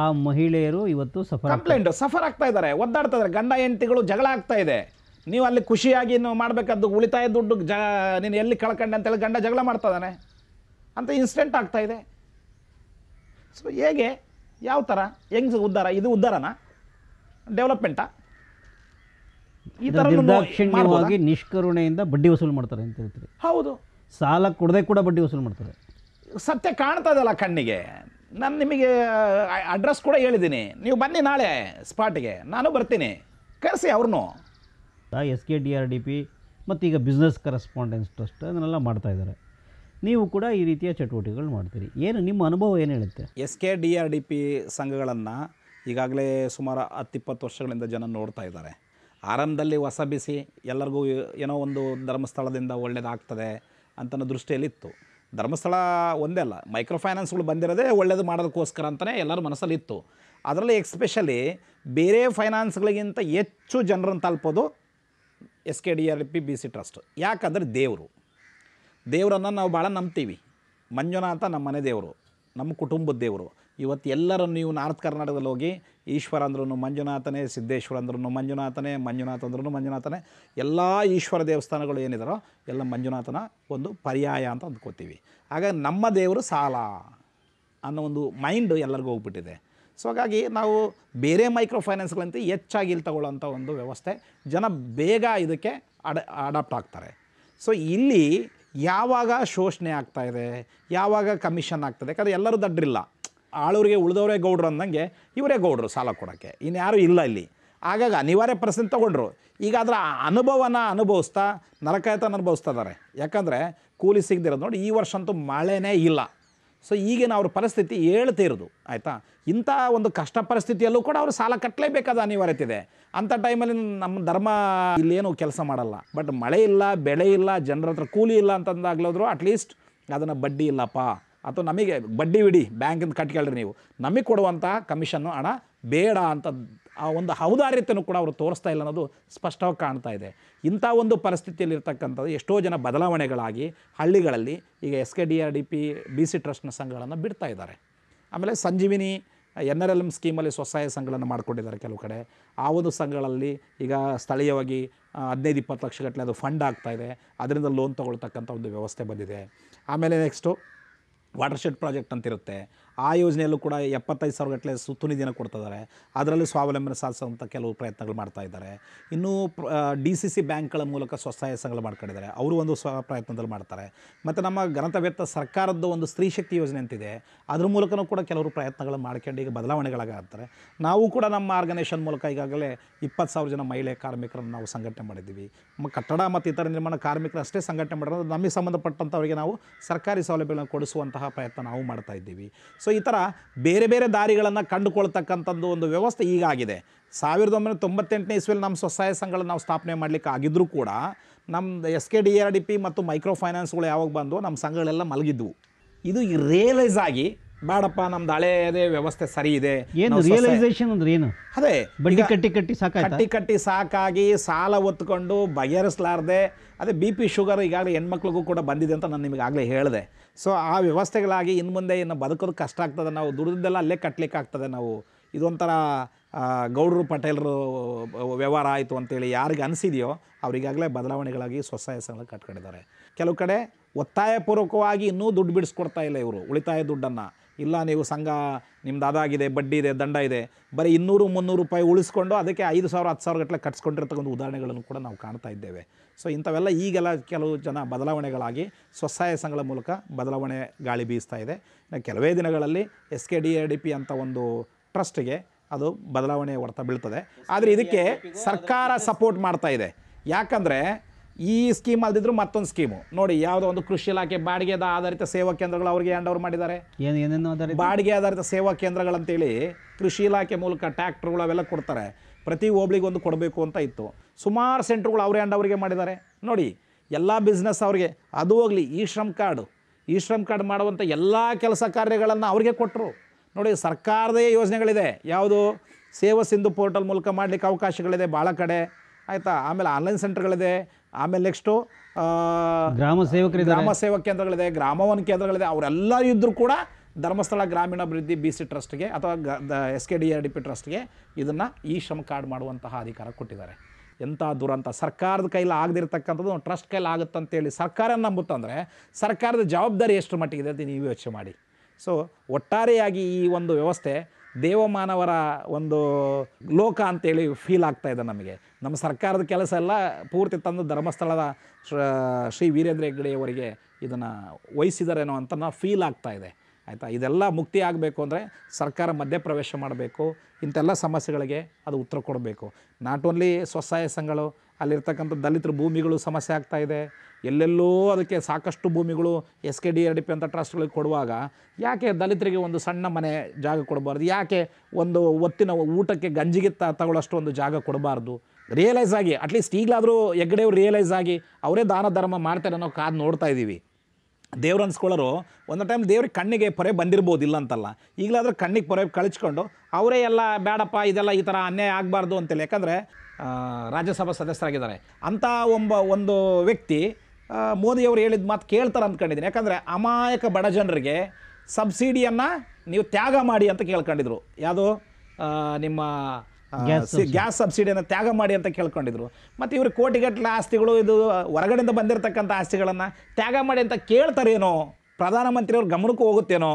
ಆ ಮಹಿಳೆಯರು ಇವತ್ತು ಸಫರ್ ಕಂಪ್ಲೇಂಟ್ ಸಫರ್ ಆಗ್ತಾ ಇದ್ದಾರೆ ಒದ್ದಾಡ್ತಾ ಇದ್ದಾರೆ ಗಂಡ ಹೆಂಡತಿಗಳು ಜಗಳ ಆಗ್ತಾ ಇದೆ ನೀವು ಅಲ್ಲಿ ಖುಷಿಯಾಗಿ ನೀವು ಮಾಡಬೇಕಾದ್ದು ಉಳಿತಾಯ ದುಡ್ಡು ಜ ನೀನು ಎಲ್ಲಿ ಕಳ್ಕಂಡೆ ಅಂತೇಳಿ ಗಂಡ ಜಗಳ ಮಾಡ್ತಾ ಇದ್ದಾನೆ ಅಂತ ಇನ್ಸಿಡೆಂಟ್ ಆಗ್ತಾಯಿದೆ ಸೊ ಹೇಗೆ ಯಾವ ಥರ ಹೆಂಗೆ ಉದ್ಧಾರ ಇದು ಉದ್ಧಾರನಾ ಡೆವಲಪ್ಮೆಂಟಾ ಈ ನಿಷ್ಕರುಣೆಯಿಂದ ಬಡ್ಡಿ ವಸೂಲ್ ಮಾಡ್ತಾರೆ ಅಂತ ಹೇಳ್ತೀರಿ ಹೌದು ಸಾಲ ಕೊಡದೆ ಕೂಡ ಬಡ್ಡಿ ವಸೂಲು ಮಾಡ್ತಾರೆ ಸತ್ಯ ಕಾಣ್ತಾ ಇದಲ್ಲ ಕಣ್ಣಿಗೆ ನಾನು ನಿಮಗೆ ಅಡ್ರೆಸ್ ಕೂಡ ಹೇಳಿದ್ದೀನಿ ನೀವು ಬನ್ನಿ ನಾಳೆ ಸ್ಪಾಟಿಗೆ ನಾನು ಬರ್ತೀನಿ ಕರೆಸಿ ಅವ್ರನ್ನೂ S K D R D P ಮತ್ತು ಈಗ ಬಿಸ್ನೆಸ್ ಕರೆಸ್ಪಾಂಡೆನ್ಸ್ ಟ್ರಸ್ಟ್ ಅದನ್ನೆಲ್ಲ ಮಾಡ್ತಾಯಿದ್ದಾರೆ ನೀವು ಕೂಡ ಈ ರೀತಿಯ ಚಟುವಟಿಕೆಗಳು ಮಾಡ್ತೀರಿ ಏನು ನಿಮ್ಮ ಅನುಭವ ಏನು ಹೇಳುತ್ತೆ S K D R D P ಸಂಘಗಳನ್ನು ಈಗಾಗಲೇ ಸುಮಾರು ಹತ್ತಿಪ್ಪತ್ತು ವರ್ಷಗಳಿಂದ ಜನ ನೋಡ್ತಾ ಇದ್ದಾರೆ ಆರಂಭದಲ್ಲಿ ಹೊಸ ಬಿಸಿ ಎಲ್ಲರಿಗೂ ಏನೋ ಒಂದು ಧರ್ಮಸ್ಥಳದಿಂದ ಒಳ್ಳೆಯದಾಗ್ತದೆ ಅಂತನೋ ದೃಷ್ಟಿಯಲ್ಲಿತ್ತು ಧರ್ಮಸ್ಥಳ ಒಂದೇ ಅಲ್ಲ ಮೈಕ್ರೋ ಫೈನಾನ್ಸ್ಗಳು ಬಂದಿರೋದೇ ಒಳ್ಳೇದು ಮಾಡೋದಕ್ಕೋಸ್ಕರ ಅಂತಲೇ ಎಲ್ಲರ ಮನಸ್ಸಲ್ಲಿ ಇತ್ತು ಅದರಲ್ಲಿ ಎಕ್ಸ್ಪೆಷಲಿ ಬೇರೆ ಫೈನಾನ್ಸ್ಗಳಿಗಿಂತ ಹೆಚ್ಚು ಜನರನ್ನು ತಲುಪೋದು S K D R P B C trust ಯಾಕಂದರೆ ದೇವರು ದೇವರನ್ನು ನಾವು ಭಾಳ ನಂಬ್ತೀವಿ ಮಂಜುನಾಥ ನಮ್ಮ ಮನೆ ದೇವರು ನಮ್ಮ ಕುಟುಂಬದ ದೇವರು ಇವತ್ತು ಎಲ್ಲರೂ ನೀವು ನಾರ್ತ್ ಕರ್ನಾಟಕದಲ್ಲಿ ಹೋಗಿ ಈಶ್ವರ ಅಂದ್ರೂ ಮಂಜುನಾಥನೇ ಸಿದ್ದೇಶ್ವರ ಅಂದ್ರೂ ಮಂಜುನಾಥನೇ ಮಂಜುನಾಥ ಅಂದ್ರೂ ಮಂಜುನಾಥನೇ ಎಲ್ಲ ಈಶ್ವರ ದೇವಸ್ಥಾನಗಳು ಏನಿದಾರೋ ಎಲ್ಲ ಮಂಜುನಾಥನ ಒಂದು ಪರ್ಯಾಯ ಅಂತ ಅಂದ್ಕೋತೀವಿ ಹಾಗಾಗಿ ನಮ್ಮ ದೇವರು ಸಾಲ ಅನ್ನೋ ಒಂದು ಮೈಂಡ್ ಎಲ್ಲರಿಗೂ ಹೋಗ್ಬಿಟ್ಟಿದೆ ಸೊ ಹಾಗಾಗಿ ನಾವು ಬೇರೆ ಮೈಕ್ರೋ ಫೈನಾನ್ಸ್ಗಳಂತೆ ಹೆಚ್ಚಾಗಿ ಇಲ್ಲಿ ತಗೊಳ್ಳೋಂಥ ಒಂದು ವ್ಯವಸ್ಥೆ ಜನ ಬೇಗ ಇದಕ್ಕೆ ಅಡ ಅಡಾಪ್ಟ್ ಆಗ್ತಾರೆ ಸೊ ಇಲ್ಲಿ ಯಾವಾಗ ಶೋಷಣೆ ಆಗ್ತಾಯಿದೆ ಯಾವಾಗ ಕಮಿಷನ್ ಆಗ್ತದೆ ಯಾಕಂದರೆ ಎಲ್ಲರೂ ದಡ್ಡ್ರಿಲ್ಲ ಆಳೂರಿಗೆ ಉಳಿದವರೇ ಗೌಡ್ರು ಅಂದಂಗೆ ಇವರೇ ಗೌಡ್ರು ಸಾಲ ಕೊಡೋಕ್ಕೆ ಇನ್ಯಾರೂ ಇಲ್ಲ ಇಲ್ಲಿ ಹಾಗಾಗಿ ಅನಿವಾರ್ಯ ಪರಿಸ್ಥಿತಿ ತೊಗೊಂಡ್ರು ಈಗ ಅದರ ಅನುಭವನ ಅನುಭವಿಸ್ತಾ ನರಕಾಯ್ತನ ಅನುಭವಿಸ್ತಾ ಇದ್ದಾರೆ ಯಾಕಂದರೆ ಕೂಲಿ ಸಿಗದಿರೋದು ನೋಡಿ ಈ ವರ್ಷ ಅಂತೂ ಮಳೆನೇ ಇಲ್ಲ ಸೊ ಈಗಿನ ಅವ್ರ ಪರಿಸ್ಥಿತಿ ಇರೋದು ಆಯಿತಾ ಇಂಥ ಒಂದು ಕಷ್ಟ ಪರಿಸ್ಥಿತಿಯಲ್ಲೂ ಕೂಡ ಅವರು ಸಾಲ ಕಟ್ಟಲೇಬೇಕಾದ ಅನಿವಾರ್ಯತೆ ಇದೆ ಅಂಥ ಟೈಮಲ್ಲಿ ನಮ್ಮ ಧರ್ಮ ಇಲ್ಲೇನು ಕೆಲಸ ಮಾಡಲ್ಲ ಬಟ್ ಮಳೆ ಇಲ್ಲ ಬೆಳೆ ಇಲ್ಲ ಜನರ ಹತ್ರ ಕೂಲಿ ಇಲ್ಲ ಅಂತಂದಾಗ್ಲಾದ್ರು ಅಟ್ಲೀಸ್ಟ್ ಅದನ್ನು ಬಡ್ಡಿ ಇಲ್ಲಪ್ಪ ಅಥವಾ ನಮಗೆ ಬಡ್ಡಿ ಬಿಡಿ ಬ್ಯಾಂಕಿಂದ ಕಟ್ಕೇಳ್ರಿ ನೀವು ನಮಗೆ ಕೊಡುವಂಥ ಕಮಿಷನ್ನು ಹಣ ಬೇಡ ಅಂತ ಆ ಒಂದು ಔದಾರ್ಯತೆಯನ್ನು ಕೂಡ ಅವರು ತೋರಿಸ್ತಾ ಇಲ್ಲ ಅನ್ನೋದು ಸ್ಪಷ್ಟವಾಗಿ ಕಾಣ್ತಾ ಇದೆ ಇಂಥ ಒಂದು ಪರಿಸ್ಥಿತಿಯಲ್ಲಿ ಇರ್ತಕ್ಕಂಥದ್ದು ಎಷ್ಟೋ ಜನ ಬದಲಾವಣೆಗಳಾಗಿ ಹಳ್ಳಿಗಳಲ್ಲಿ ಈಗ S K D R D P B C ಟ್ರಸ್ಟ್ನ ಸಂಘಗಳನ್ನು ಬಿಡ್ತಾ ಇದ್ದಾರೆ ಆಮೇಲೆ Sanjeevini N R L M ಸ್ಕೀಮಲ್ಲಿ ಸ್ವಸಹಾಯ ಸಂಘಗಳನ್ನು ಮಾಡಿಕೊಂಡಿದ್ದಾರೆ ಕೆಲವು ಕಡೆ ಆ ಒಂದು ಸಂಘಗಳಲ್ಲಿ ಈಗ ಸ್ಥಳೀಯವಾಗಿ ಹದಿನೈದು ಇಪ್ಪತ್ತು ಲಕ್ಷ ಗಟ್ಟಲೆ ಅದು ಫಂಡ್ ಆಗ್ತಾ ಇದೆ ಅದರಿಂದ ಲೋನ್ ತೊಗೊಳ್ತಕ್ಕಂಥ ಒಂದು ವ್ಯವಸ್ಥೆ ಬಂದಿದೆ ಆಮೇಲೆ ನೆಕ್ಸ್ಟು ವಾಟರ್ ಶೆಡ್ ಪ್ರಾಜೆಕ್ಟ್ ಅಂತಿರುತ್ತೆ ಆ ಯೋಜನೆಯಲ್ಲೂ ಕೂಡ ಎಪ್ಪತ್ತೈದು ಸಾವಿರ ಗಟ್ಟಲೆ ನಿಧಿನ ಕೊಡ್ತಿದ್ದಾರೆ ಅದರಲ್ಲಿ ಸ್ವಾವಲಂಬನೆ ಸಾಧಿಸುವಂಥ ಕೆಲವು ಪ್ರಯತ್ನಗಳು ಮಾಡ್ತಾ ಇದ್ದಾರೆ ಇನ್ನೂ ಡಿ ಸಿ ಸಿ ಬ್ಯಾಂಕ್ಗಳ ಮೂಲಕ ಸ್ವಸಹಾಯ ಸಂಘಗಳು ಮಾಡ್ಕೊಂಡಿದ್ದಾರೆ ಅವರು ಒಂದು ಸ್ವ ಪ್ರಯತ್ನದಲ್ಲಿ ಮಾಡ್ತಾರೆ ಮತ್ತು ನಮ್ಮ ಘನತವ್ಯಕ್ತ ಸರ್ಕಾರದ್ದು ಒಂದು ಸ್ತ್ರೀ ಶಕ್ತಿ ಯೋಜನೆ ಅಂತಿದೆ ಅದ್ರ ಮೂಲಕನೂ ಕೂಡ ಕೆಲವರು ಪ್ರಯತ್ನಗಳು ಮಾಡ್ಕೊಂಡು ಈಗ ಬದಲಾವಣೆಗಳಾಗ್ತಾರೆ ನಾವು ಕೂಡ ನಮ್ಮ ಆರ್ಗನೈಸೇಷನ್ ಮೂಲಕ ಈಗಾಗಲೇ ಇಪ್ಪತ್ತು ಸಾವಿರ ಜನ ಮಹಿಳೆ ಕಾರ್ಮಿಕರನ್ನು ನಾವು ಸಂಘಟನೆ ಮಾಡಿದ್ದೀವಿ ಕಟ್ಟಡ ಮತ್ತು ಇತರ ನಿರ್ಮಾಣ ಕಾರ್ಮಿಕರು ಅಷ್ಟೇ ಸಂಘಟನೆ ಮಾಡೋದು ನಮಗೆ ಸಂಬಂಧಪಟ್ಟಂಥವರಿಗೆ ನಾವು ಸರ್ಕಾರಿ ಸೌಲಭ್ಯಗಳನ್ನು ಕೊಡಿಸುವಂತಹ ಪ್ರಯತ್ನ ನಾವು ಮಾಡ್ತಾ ಇದ್ದೀವಿ ಸೊ ಈ ಥರ ಬೇರೆ ಬೇರೆ ದಾರಿಗಳನ್ನು ಕಂಡುಕೊಳ್ತಕ್ಕಂಥದ್ದು ಒಂದು ವ್ಯವಸ್ಥೆ ಈಗಾಗಿದೆ ಸಾವಿರದ ಒಂಬೈನೂರ ತೊಂಬತ್ತೆಂಟನೇ ಇಸ್ವಿಯಲ್ಲಿ ನಮ್ಮ ಸ್ವಸಹಾಯ ಸಂಘಗಳನ್ನ ನಾವು ಸ್ಥಾಪನೆ ಮಾಡಲಿಕ್ಕೆ ಆಗಿದ್ರೂ ಕೂಡ ನಮ್ಮ S K D R D P ಮತ್ತು ಮೈಕ್ರೋ ಫೈನಾನ್ಸ್ಗಳು ಯಾವಾಗ ಬಂದು ನಮ್ಮ ಸಂಘಗಳೆಲ್ಲ ಮಲಗಿದ್ವು ಇದು ರಿಯಲೈಸ್ ಆಗಿ ಬೇಡಪ್ಪ ನಮ್ದು ಹಳೆಯದೇ ವ್ಯವಸ್ಥೆ ಸರಿ ಇದೆ ಏನು ರಿಯಲೈಸೇಷನ್ ಅಂದ್ರೆ ಏನು ಅದೇ ಬಡ್ಡಿ ಕಟ್ಟಿ ಕಟ್ಟಿ ಸಾಕ ಕಟ್ಟಿ ಕಟ್ಟಿ ಸಾಕಾಗಿ ಸಾಲ ಒತ್ಕೊಂಡು ಬಗೆಹರಿಸಲಾರ್ದೆ ಅದೇ ಬಿ ಪಿ ಶುಗರ್ ಈಗಾಗಲೇ ಹೆಣ್ಮಕ್ಳಿಗೂ ಕೂಡ ಬಂದಿದೆ ಅಂತ ನಾನು ನಿಮಗೆ ಆಗಲೇ ಹೇಳಿದೆ ಸೊ ಆ ವ್ಯವಸ್ಥೆಗಳಾಗಿ ಇನ್ನು ಮುಂದೆ ಇನ್ನು ಬದುಕೋದು ಕಷ್ಟ ಆಗ್ತದೆ ನಾವು ದುಡಿದೆಲ್ಲ ಅಲ್ಲೇ ಕಟ್ಲಿಕ್ಕೆ ಆಗ್ತದೆ ನಾವು ಇದೊಂಥರ ಗೌಡರು ಪಟೇಲರು ವ್ಯವಹಾರ ಆಯಿತು ಅಂತೇಳಿ ಯಾರಿಗೆ ಅನಿಸಿದೆಯೋ ಅವರಿಗಾಗಲೇ ಬದಲಾವಣೆಗಳಾಗಿ ಸ್ವಸಹಾಯ ಕಟ್ಕೊಂಡಿದ್ದಾರೆ ಕೆಲವು ಕಡೆ ಒತ್ತಾಯಪೂರ್ವಕವಾಗಿ ಇನ್ನೂ ದುಡ್ಡು ಬಿಡಿಸ್ಕೊಡ್ತಾ ಇಲ್ಲ ಇವರು ಉಳಿತಾಯ ದುಡ್ಡನ್ನು ಇಲ್ಲ ನೀವು ಸಂಘ ನಿಮ್ದು ಅದಾಗಿದೆ ಬಡ್ಡಿ ಇದೆ ದಂಡ ಇದೆ ಬರೀ ಇನ್ನೂರು ಮುನ್ನೂರು ರೂಪಾಯಿ ಉಳಿಸ್ಕೊಂಡು ಅದಕ್ಕೆ ಐದು ಸಾವಿರ ಹತ್ತು ಸಾವಿರ ಗಟ್ಟಲೆ ಕಟ್ಸ್ಕೊಂಡಿರ್ತಕ್ಕಂಥ ಉದಾಹರಣೆಗಳನ್ನು ಕೂಡ ನಾವು ಕಾಣ್ತಾ ಇದ್ದೇವೆ ಸೊ ಇಂಥವೆಲ್ಲ ಈಗೆಲ್ಲ ಕೆಲವು ಜನ ಬದಲಾವಣೆಗಳಾಗಿ ಸ್ವಸಹಾಯ ಸಂಘಗಳ ಮೂಲಕ ಬದಲಾವಣೆ ಗಾಳಿ ಬೀಸ್ತಾ ಇದೆ ಕೆಲವೇ ದಿನಗಳಲ್ಲಿ S K D A D P ಅಂತ ಒಂದು ಟ್ರಸ್ಟ್ಗೆ ಅದು ಬದಲಾವಣೆ ಹೊರತ ಬೀಳ್ತದೆ ಆದರೆ ಇದಕ್ಕೆ ಸರ್ಕಾರ ಸಪೋರ್ಟ್ ಮಾಡ್ತಾ ಇದೆ ಯಾಕಂದರೆ ಈ ಸ್ಕೀಮ್ ಅಲ್ದಿದ್ರು ಮತ್ತೊಂದು ಸ್ಕೀಮು ನೋಡಿ ಯಾವುದೋ ಒಂದು ಕೃಷಿ ಇಲಾಖೆ ಬಾಡಿಗೆದ ಆಧಾರಿತ ಸೇವಾ ಕೇಂದ್ರಗಳು ಅವರಿಗೆ ಹ್ಯಾಂಡ್ ಓವರ್ ಮಾಡಿದ್ದಾರೆ ಏನು ಏನೇನು ಬಾಡಿಗೆ ಆಧಾರಿತ ಸೇವಾ ಕೇಂದ್ರಗಳಂತೇಳಿ ಕೃಷಿ ಇಲಾಖೆ ಮೂಲಕ ಟ್ಯಾಕ್ಟ್ರುಗಳು ಅವೆಲ್ಲ ಕೊಡ್ತಾರೆ ಪ್ರತಿ ಒಬ್ಳಿಗೆ ಒಂದು ಕೊಡಬೇಕು ಅಂತ ಇತ್ತು ಸುಮಾರು ಸೆಂಟ್ರುಗಳು ಅವರೇ ಹ್ಯಾಂಡ್ ಅವ್ರಿಗೆ ಮಾಡಿದ್ದಾರೆ ನೋಡಿ ಎಲ್ಲ ಬಿಸ್ನೆಸ್ ಅವ್ರಿಗೆ ಅದು ಹೋಗಲಿ ಈ ಶ್ರಮ್ ಕಾರ್ಡು ಈ ಶ್ರಮ್ ಕಾರ್ಡ್ ಮಾಡುವಂಥ ಎಲ್ಲ ಕೆಲಸ ಕಾರ್ಯಗಳನ್ನು ಅವರಿಗೆ ಕೊಟ್ಟರು ನೋಡಿ ಸರ್ಕಾರದ ಯೋಜನೆಗಳಿದೆ ಯಾವುದು ಸೇವಾ ಸಿಂಧು ಪೋರ್ಟಲ್ ಮೂಲಕ ಮಾಡಲಿಕ್ಕೆ ಅವಕಾಶಗಳಿದೆ ಭಾಳ ಕಡೆ ಆಯಿತಾ ಆಮೇಲೆ ಆನ್ಲೈನ್ ಸೆಂಟರ್ಗಳಿದೆ ಆಮೇಲೆ ನೆಕ್ಸ್ಟು ಗ್ರಾಮ ಸೇವಕರು ಗ್ರಾಮ ಸೇವಾ ಕೇಂದ್ರಗಳಿದೆ ಗ್ರಾಮವನ ಕೇಂದ್ರಗಳಿದೆ ಅವರೆಲ್ಲ ಇದ್ದರೂ ಕೂಡ ಧರ್ಮಸ್ಥಳ ಗ್ರಾಮೀಣಾಭಿವೃದ್ಧಿ ಬಿ ಸಿ ಟ್ರಸ್ಟ್ಗೆ ಅಥವಾ S K D R D P ಟ್ರಸ್ಟ್ಗೆ ಇದನ್ನು ಈ ಶ್ರಮ ಕಾರ್ಡ್ ಮಾಡುವಂತಹ ಅಧಿಕಾರ ಕೊಟ್ಟಿದ್ದಾರೆ ಎಂಥ ದುರಂತ ಸರ್ಕಾರದ ಕೈಲಿ ಆಗದಿರ್ತಕ್ಕಂಥದ್ದು ಟ್ರಸ್ಟ್ ಕೈಲಿ ಆಗುತ್ತಂತೇಳಿ ಸರ್ಕಾರ ನಂಬುತ್ತಂದರೆ ಸರ್ಕಾರದ ಜವಾಬ್ದಾರಿ ಎಷ್ಟು ಮಟ್ಟಿಗೆ ಇದೆ ಅಂತ ನೀವು ಯೋಚನೆ ಮಾಡಿ ಸೊ ಒಟ್ಟಾರೆಯಾಗಿ ಈ ಒಂದು ವ್ಯವಸ್ಥೆ ದೇವಮಾನವರ ಒಂದು ಲೋಕ ಅಂತೇಳಿ ಫೀಲ್ ಆಗ್ತಾ ಇದೆ ನಮಗೆ ನಮ್ಮ ಸರ್ಕಾರದ ಕೆಲಸ ಎಲ್ಲ ಪೂರ್ತಿ ತಂದು ಧರ್ಮಸ್ಥಳದ ಶ್ರೀ ವೀರೇಂದ್ರ ಹೆಗ್ಗಡೆಯವರಿಗೆ ಇದನ್ನು ವಹಿಸಿದರೇನೋ ಅಂತ ಫೀಲ್ ಆಗ್ತಾ ಇದೆ ಆಯಿತಾ ಇದೆಲ್ಲ ಮುಕ್ತಿ ಆಗಬೇಕು ಅಂದರೆ ಸರ್ಕಾರ ಮಧ್ಯಪ್ರವೇಶ ಮಾಡಬೇಕು ಇಂಥೆಲ್ಲ ಸಮಸ್ಯೆಗಳಿಗೆ ಅದು ಉತ್ತರ ಕೊಡಬೇಕು ನಾಟ್ ಓನ್ಲಿ ಸ್ವಸಹಾಯ ಸಂಘಗಳು ಅಲ್ಲಿರ್ತಕ್ಕಂಥ ದಲಿತರ ಭೂಮಿಗಳು ಸಮಸ್ಯೆ ಆಗ್ತಾ ಇದೆ ಎಲ್ಲೆಲ್ಲೋ ಅದಕ್ಕೆ ಸಾಕಷ್ಟು ಭೂಮಿಗಳು S K D R D P ಅಂತ ಟ್ರಸ್ಟ್ಗಳಿಗೆ ಕೊಡುವಾಗ ಯಾಕೆ ದಲಿತರಿಗೆ ಒಂದು ಸಣ್ಣ ಮನೆ ಜಾಗ ಕೊಡಬಾರ್ದು ಯಾಕೆ ಒಂದು ಒತ್ತಿನ ಊಟಕ್ಕೆ ಗಂಜಿಗೆ ತಗೊಳ್ಳೋಷ್ಟು ಒಂದು ಜಾಗ ಕೊಡಬಾರ್ದು ರಿಯಲೈಸ್ ಆಗಿ ಅಟ್ಲೀಸ್ಟ್ ಈಗಲಾದರೂ ಹೆಗ್ಗಡೆಯವ್ರು ರಿಯಲೈಸ್ ಆಗಿ ಅವರೇ ದಾನ ಧರ್ಮ ಮಾಡ್ತಾರೆ ಅನ್ನೋ ಕಾದು ನೋಡ್ತಾ ಇದ್ದೀವಿ ದೇವ್ರು ಅನ್ಸ್ಕೊಳ್ಳೋರು ಒಂದು ಟೈಮ್ ದೇವ್ರಿಗೆ ಕಣ್ಣಿಗೆ ಪೊರೆ ಬಂದಿರ್ಬೋದು ಇಲ್ಲ ಅಂತಲ್ಲ ಈಗಲಾದರೂ ಕಣ್ಣಿಗೆ ಪೊರೆ ಕಳಿಸ್ಕೊಂಡು ಅವರೇ ಎಲ್ಲ ಬೇಡಪ್ಪ ಇದೆಲ್ಲ ಈ ಥರ ಅನ್ಯಾಯ ಆಗಬಾರ್ದು ಅಂತೇಳಿ ಯಾಕಂದರೆ ರಾಜ್ಯಸಭಾ ಸದಸ್ಯರಾಗಿದ್ದಾರೆ ಅಂಥ ಒಂಬ ಒಂದು ವ್ಯಕ್ತಿ ಮೋದಿಯವರು ಹೇಳಿದ ಮಾತು ಕೇಳ್ತಾರೆ ಅಂದ್ಕೊಂಡಿದ್ದೀನಿ ಯಾಕಂದರೆ ಅಮಾಯಕ ಬಡ ಜನರಿಗೆ ಸಬ್ಸಿಡಿಯನ್ನು ನೀವು ತ್ಯಾಗ ಮಾಡಿ ಅಂತ ಕೇಳ್ಕೊಂಡಿದ್ರು ಯಾವುದು ನಿಮ್ಮ ಗ್ಯಾಸ್ ಸಬ್ಸಿಡಿಯನ್ನು ತ್ಯಾಗ ಮಾಡಿ ಅಂತ ಕೇಳ್ಕೊಂಡಿದ್ರು ಮತ್ತು ಇವರು ಕೋಟಿಗಟ್ಟಲೆ ಆಸ್ತಿಗಳು ಇದು ಹೊರಗಡೆಯಿಂದ ಬಂದಿರತಕ್ಕಂಥ ಆಸ್ತಿಗಳನ್ನು ತ್ಯಾಗ ಮಾಡಿ ಅಂತ ಕೇಳ್ತಾರೇನೋ ಪ್ರಧಾನಮಂತ್ರಿಯವ್ರ ಗಮನಕ್ಕೂ ಹೋಗುತ್ತೇನೋ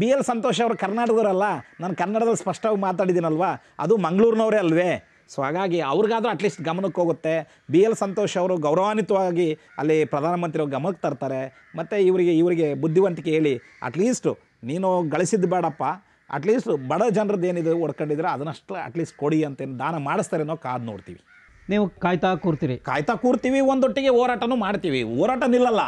ಬಿ ಎಲ್ ಸಂತೋಷ್ ಅವರು ಕರ್ನಾಟಕದವರಲ್ಲ ನಾನು ಕನ್ನಡದಲ್ಲಿ ಸ್ಪಷ್ಟವಾಗಿ ಮಾತಾಡಿದ್ದೀನಲ್ವಾ ಅದು ಮಂಗಳೂರಿನವರೇ ಅಲ್ವೇ ಸೊ ಹಾಗಾಗಿ ಅವ್ರಿಗಾದರೂ ಅಟ್ಲೀಸ್ಟ್ ಗಮನಕ್ಕೆ ಹೋಗುತ್ತೆ ಬಿ ಎಲ್ ಸಂತೋಷ್ ಅವರು ಗೌರವಾನ್ವಿತವಾಗಿ ಅಲ್ಲಿ ಪ್ರಧಾನಮಂತ್ರಿ ಗಮನಕ್ಕೆ ತರ್ತಾರೆ ಮತ್ತು ಇವರಿಗೆ ಇವರಿಗೆ ಬುದ್ಧಿವಂತಿಕೆ ಹೇಳಿ ಅಟ್ಲೀಸ್ಟು ನೀನು ಗಳಿಸಿದ್ದು ಬೇಡಪ್ಪ ಅಟ್ಲೀಸ್ಟ್ ಬಡ ಜನರದ್ದು ಏನಿದೆ ಹೊಡ್ಕೊಂಡಿದ್ರೆ ಅದನ್ನಷ್ಟು ಅಟ್ಲೀಸ್ಟ್ ಕೊಡಿ ಅಂತೇನು ದಾನ ಮಾಡಿಸ್ತಾರೆ ಅನ್ನೋ ಕಾದು ನೋಡ್ತೀವಿ ನೀವು ಕಾಯ್ತಾ ಕೂರ್ತೀರಿ ಕಾಯ್ತಾ ಕೂರ್ತೀವಿ ಒಂದೊಟ್ಟಿಗೆ ಹೋರಾಟನೂ ಮಾಡ್ತೀವಿ ಹೋರಾಟ ನಿಲ್ಲಲ್ಲ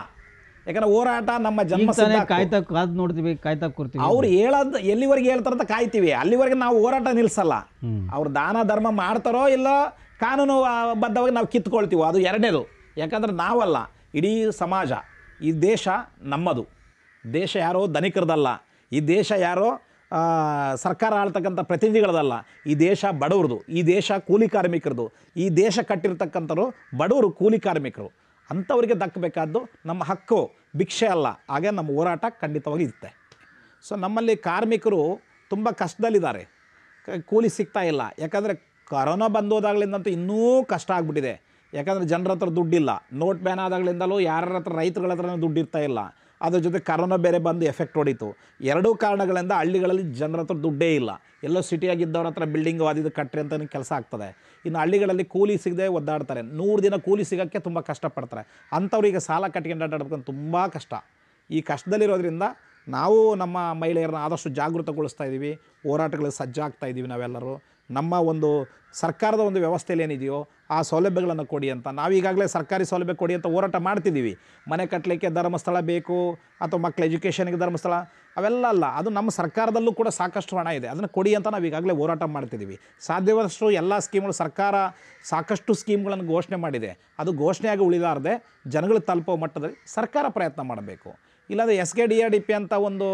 ಯಾಕಂದ್ರೆ ಹೋರಾಟ ನಮ್ಮ ಜನ್ಮ ಕಾಯ್ತಾ ಕಾದ್ ನೋಡ್ತೀವಿ ಕಾಯ್ತಾ ಕೂರ್ತೀವಿ ಅವ್ರು ಹೇಳೋದು ಎಲ್ಲಿವರೆಗೆ ಹೇಳ್ತಾರಂತ ಕಾಯ್ತೀವಿ ಅಲ್ಲಿವರೆಗೆ ನಾವು ಹೋರಾಟ ನಿಲ್ಲಿಸಲ್ಲ ಅವ್ರು ದಾನ ಧರ್ಮ ಮಾಡ್ತಾರೋ ಇಲ್ಲ ಕಾನೂನು ಬದ್ಧವಾಗಿ ನಾವು ಕಿತ್ಕೊಳ್ತೀವೋ ಅದು ಎರಡನೇದು ಯಾಕಂದ್ರೆ ನಾವಲ್ಲ ಇಡೀ ಸಮಾಜ ಈ ದೇಶ ನಮ್ಮದು ದೇಶ ಯಾರೋ ದನಿಕರದಲ್ಲ ಈ ದೇಶ ಯಾರೋ ಸರ್ಕಾರ ಆಳ್ತಕ್ಕಂಥ ಪ್ರತಿನಿಧಿಗಳದಲ್ಲ ಈ ದೇಶ ಬಡವ್ರದು ಈ ದೇಶ ಕೂಲಿ ಕಾರ್ಮಿಕರದು ಈ ದೇಶ ಕಟ್ಟಿರ್ತಕ್ಕಂಥವ್ರು ಬಡವರು ಕೂಲಿ ಕಾರ್ಮಿಕರು ಅಂಥವ್ರಿಗೆ ದಕ್ಕಬೇಕಾದ್ದು ನಮ್ಮ ಹಕ್ಕು ಭಿಕ್ಷೆ ಅಲ್ಲ ಹಾಗೆ ನಮ್ಮ ಹೋರಾಟ ಖಂಡಿತವಾಗಿ ಇರುತ್ತೆ ಸೊ ನಮ್ಮಲ್ಲಿ ಕಾರ್ಮಿಕರು ತುಂಬ ಕಷ್ಟದಲ್ಲಿದ್ದಾರೆ ಕೂಲಿ ಸಿಗ್ತಾ ಇಲ್ಲ ಯಾಕಂದರೆ ಕರೋನಾ ಬಂದೋದಾಗ್ಲಿಂದಂತೂ ಇನ್ನೂ ಕಷ್ಟ ಆಗಿಬಿಟ್ಟಿದೆ ಯಾಕಂದರೆ ಜನರ ಹತ್ರ ದುಡ್ಡಿಲ್ಲ ನೋಟ್ ಬ್ಯಾನ್ ಆದಾಗಲಿಂದಲೂ ಯಾರ ಹತ್ರ ರೈತರುಗಳ ಹತ್ರನೂ ದುಡ್ಡಿರ್ತಾ ಇಲ್ಲ ಅದ್ರ ಜೊತೆ ಕರೋನಾ ಬೇರೆ ಬಂದು ಎಫೆಕ್ಟ್ ಹೊಡಿತು ಎರಡೂ ಕಾರಣಗಳಿಂದ ಹಳ್ಳಿಗಳಲ್ಲಿ ಜನರ ಹತ್ರ ದುಡ್ಡೇ ಇಲ್ಲ ಎಲ್ಲೋ ಸಿಟಿಯಾಗಿದ್ದವ್ರ ಹತ್ರ ಬಿಲ್ಡಿಂಗ್ ಅದಿದ್ದು ಕಟ್ಟ್ರಿ ಅಂತ ಕೆಲಸ ಆಗ್ತದೆ ಇನ್ನು ಹಳ್ಳಿಗಳಲ್ಲಿ ಕೂಲಿ ಸಿಗದೆ ಒದ್ದಾಡ್ತಾರೆ ನೂರು ದಿನ ಕೂಲಿ ಸಿಗೋಕ್ಕೆ ತುಂಬ ಕಷ್ಟಪಡ್ತಾರೆ ಅಂಥವ್ರಿಗೆ ಸಾಲ ಕಟ್ಕೊಂಡು ಆಟಾಡ್ಬೇಕಂತ ತುಂಬ ಕಷ್ಟ ಈ ಕಷ್ಟದಲ್ಲಿರೋದ್ರಿಂದ ನಾವು ನಮ್ಮ ಮಹಿಳೆಯರನ್ನ ಆದಷ್ಟು ಜಾಗೃತಗೊಳಿಸ್ತಾ ಇದ್ದೀವಿ ಹೋರಾಟಗಳಿಗೆ ಸಜ್ಜಾಗ್ತಾ ಇದ್ದೀವಿ ನಾವೆಲ್ಲರೂ ನಮ್ಮ ಒಂದು ಸರ್ಕಾರದ ಒಂದು ವ್ಯವಸ್ಥೆಯಲ್ಲಿ ಏನಿದೆಯೋ ಆ ಸೌಲಭ್ಯಗಳನ್ನು ಕೊಡಿ ಅಂತ ನಾವೀಗಾಗಲೇ ಸರ್ಕಾರಿ ಸೌಲಭ್ಯ ಕೊಡಿ ಅಂತ ಹೋರಾಟ ಮಾಡ್ತಿದ್ದೀವಿ ಮನೆ ಕಟ್ಟಲಿಕ್ಕೆ ಧರ್ಮಸ್ಥಳ ಬೇಕು ಅಥವಾ ಮಕ್ಕಳ ಎಜುಕೇಷನ್ಗೆ ಧರ್ಮಸ್ಥಳ ಅವೆಲ್ಲ ಅಲ್ಲ ಅದು ನಮ್ಮ ಸರ್ಕಾರದಲ್ಲೂ ಕೂಡ ಸಾಕಷ್ಟು ಹಣ ಇದೆ ಅದನ್ನು ಕೊಡಿ ಅಂತ ನಾವು ಈಗಾಗಲೇ ಹೋರಾಟ ಮಾಡ್ತಿದ್ದೀವಿ ಸಾಧ್ಯವಾದಷ್ಟು ಎಲ್ಲ ಸ್ಕೀಮ್ಗಳು ಸರ್ಕಾರ ಸಾಕಷ್ಟು ಸ್ಕೀಮ್ಗಳನ್ನು ಘೋಷಣೆ ಮಾಡಿದೆ ಅದು ಘೋಷಣೆಯಾಗಿ ಉಳಿದಾರದೆ ಜನಗಳು ತಲುಪೋ ಮಟ್ಟದಲ್ಲಿ ಸರ್ಕಾರ ಪ್ರಯತ್ನ ಮಾಡಬೇಕು ಇಲ್ಲಾಂದರೆ S K D R D P ಅಂತ ಒಂದು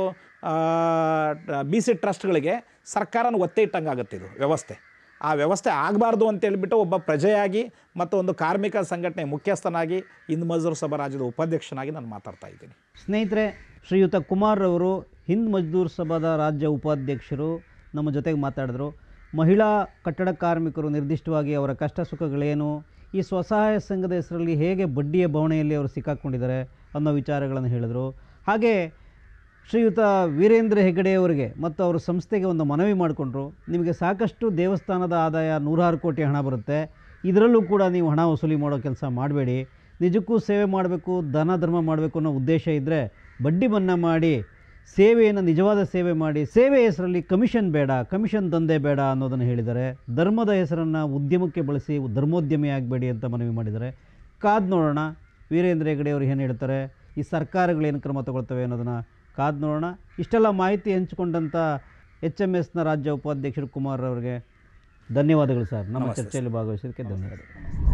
ಬಿ ಸಿ ಟ್ರಸ್ಟ್ಗಳಿಗೆ ಸರ್ಕಾರನ ಒತ್ತೆ ಇಟ್ಟಂಗೆ ಆಗುತ್ತೆ ಇದು ವ್ಯವಸ್ಥೆ ಆ ವ್ಯವಸ್ಥೆ ಆಗಬಾರ್ದು ಅಂತೇಳ್ಬಿಟ್ಟು ಒಬ್ಬ ಪ್ರಜೆಯಾಗಿ ಮತ್ತು ಒಂದು ಕಾರ್ಮಿಕ ಸಂಘಟನೆ ಮುಖ್ಯಸ್ಥನಾಗಿ ಹಿಂದ್ ಮಜ್ದೂರ್ ಸಭಾ ರಾಜ್ಯದ ಉಪಾಧ್ಯಕ್ಷನಾಗಿ ನಾನು ಮಾತಾಡ್ತಾ ಇದ್ದೀನಿ ಸ್ನೇಹಿತರೆ ಶ್ರೀಯುತ ಕುಮಾರ್ ಅವರು ಹಿಂದ್ ಮಜ್ದೂರ್ ಸಭಾದ ರಾಜ್ಯ ಉಪಾಧ್ಯಕ್ಷರು ನಮ್ಮ ಜೊತೆಗೆ ಮಾತಾಡಿದ್ರು ಮಹಿಳಾ ಕಟ್ಟಡ ಕಾರ್ಮಿಕರು ನಿರ್ದಿಷ್ಟವಾಗಿ ಅವರ ಕಷ್ಟ ಸುಖಗಳೇನು ಈ ಸ್ವಸಹಾಯ ಸಂಘದ ಹೆಸರಲ್ಲಿ ಹೇಗೆ ಬಡ್ಡಿಯ ಬವಣೆಯಲ್ಲಿ ಅವರು ಸಿಕ್ಕಾಕ್ಕೊಂಡಿದ್ದಾರೆ ಅನ್ನೋ ವಿಚಾರಗಳನ್ನು ಹೇಳಿದರು ಹಾಗೆ ಶ್ರೀಯುತ ವೀರೇಂದ್ರ ಹೆಗಡೆಯವರಿಗೆ ಮತ್ತು ಅವರ ಸಂಸ್ಥೆಗೆ ಒಂದು ಮನವಿ ಮಾಡಿಕೊಂಡ್ರು ನಿಮಗೆ ಸಾಕಷ್ಟು ದೇವಸ್ಥಾನದ ಆದಾಯ ನೂರಾರು ಕೋಟಿ ಹಣ ಬರುತ್ತೆ ಇದರಲ್ಲೂ ಕೂಡ ನೀವು ಹಣ ವಸೂಲಿ ಮಾಡೋ ಕೆಲಸ ಮಾಡಬೇಡಿ ನಿಜಕ್ಕೂ ಸೇವೆ ಮಾಡಬೇಕು ದಾನ ಧರ್ಮ ಮಾಡಬೇಕು ಅನ್ನೋ ಉದ್ದೇಶ ಇದ್ದರೆ ಬಡ್ಡಿ ಮನ್ನಾ ಮಾಡಿ ಸೇವೆಯನ್ನು ನಿಜವಾದ ಸೇವೆ ಮಾಡಿ ಸೇವೆ ಹೆಸರಲ್ಲಿ ಕಮಿಷನ್ ಬೇಡ ಕಮಿಷನ್ ದಂಧೆ ಬೇಡ ಅನ್ನೋದನ್ನು ಹೇಳಿದರೆ ಧರ್ಮದ ಹೆಸರನ್ನು ಉದ್ಯಮಕ್ಕೆ ಬಳಸಿ ಧರ್ಮೋದ್ಯಮಿ ಆಗಬೇಡಿ ಅಂತ ಮನವಿ ಮಾಡಿದರೆ ಕಾದ್ ನೋಡೋಣ ವೀರೇಂದ್ರ ಹೆಗಡೆ ಅವರು ಏನು ಹೇಳ್ತಾರೆ ಈ ಸರ್ಕಾರಗಳೇನು ಕ್ರಮ ತಗೊಳ್ತವೆ ಅನ್ನೋದನ್ನು ಕಾದ್ ನೋಡೋಣ ಇಷ್ಟೆಲ್ಲ ಮಾಹಿತಿ ಹಂಚಿಕೊಂಡಂಥ ಎಚ್ ಎಮ್ ಎಸ್ನ ರಾಜ್ಯ ಉಪಾಧ್ಯಕ್ಷರು ಕುಮಾರ್ ಅವರಿಗೆ ಧನ್ಯವಾದಗಳು ಸರ್ ನಮ್ಮ ಚರ್ಚೆಯಲ್ಲಿ ಭಾಗವಹಿಸೋದಕ್ಕೆ ಧನ್ಯವಾದಗಳು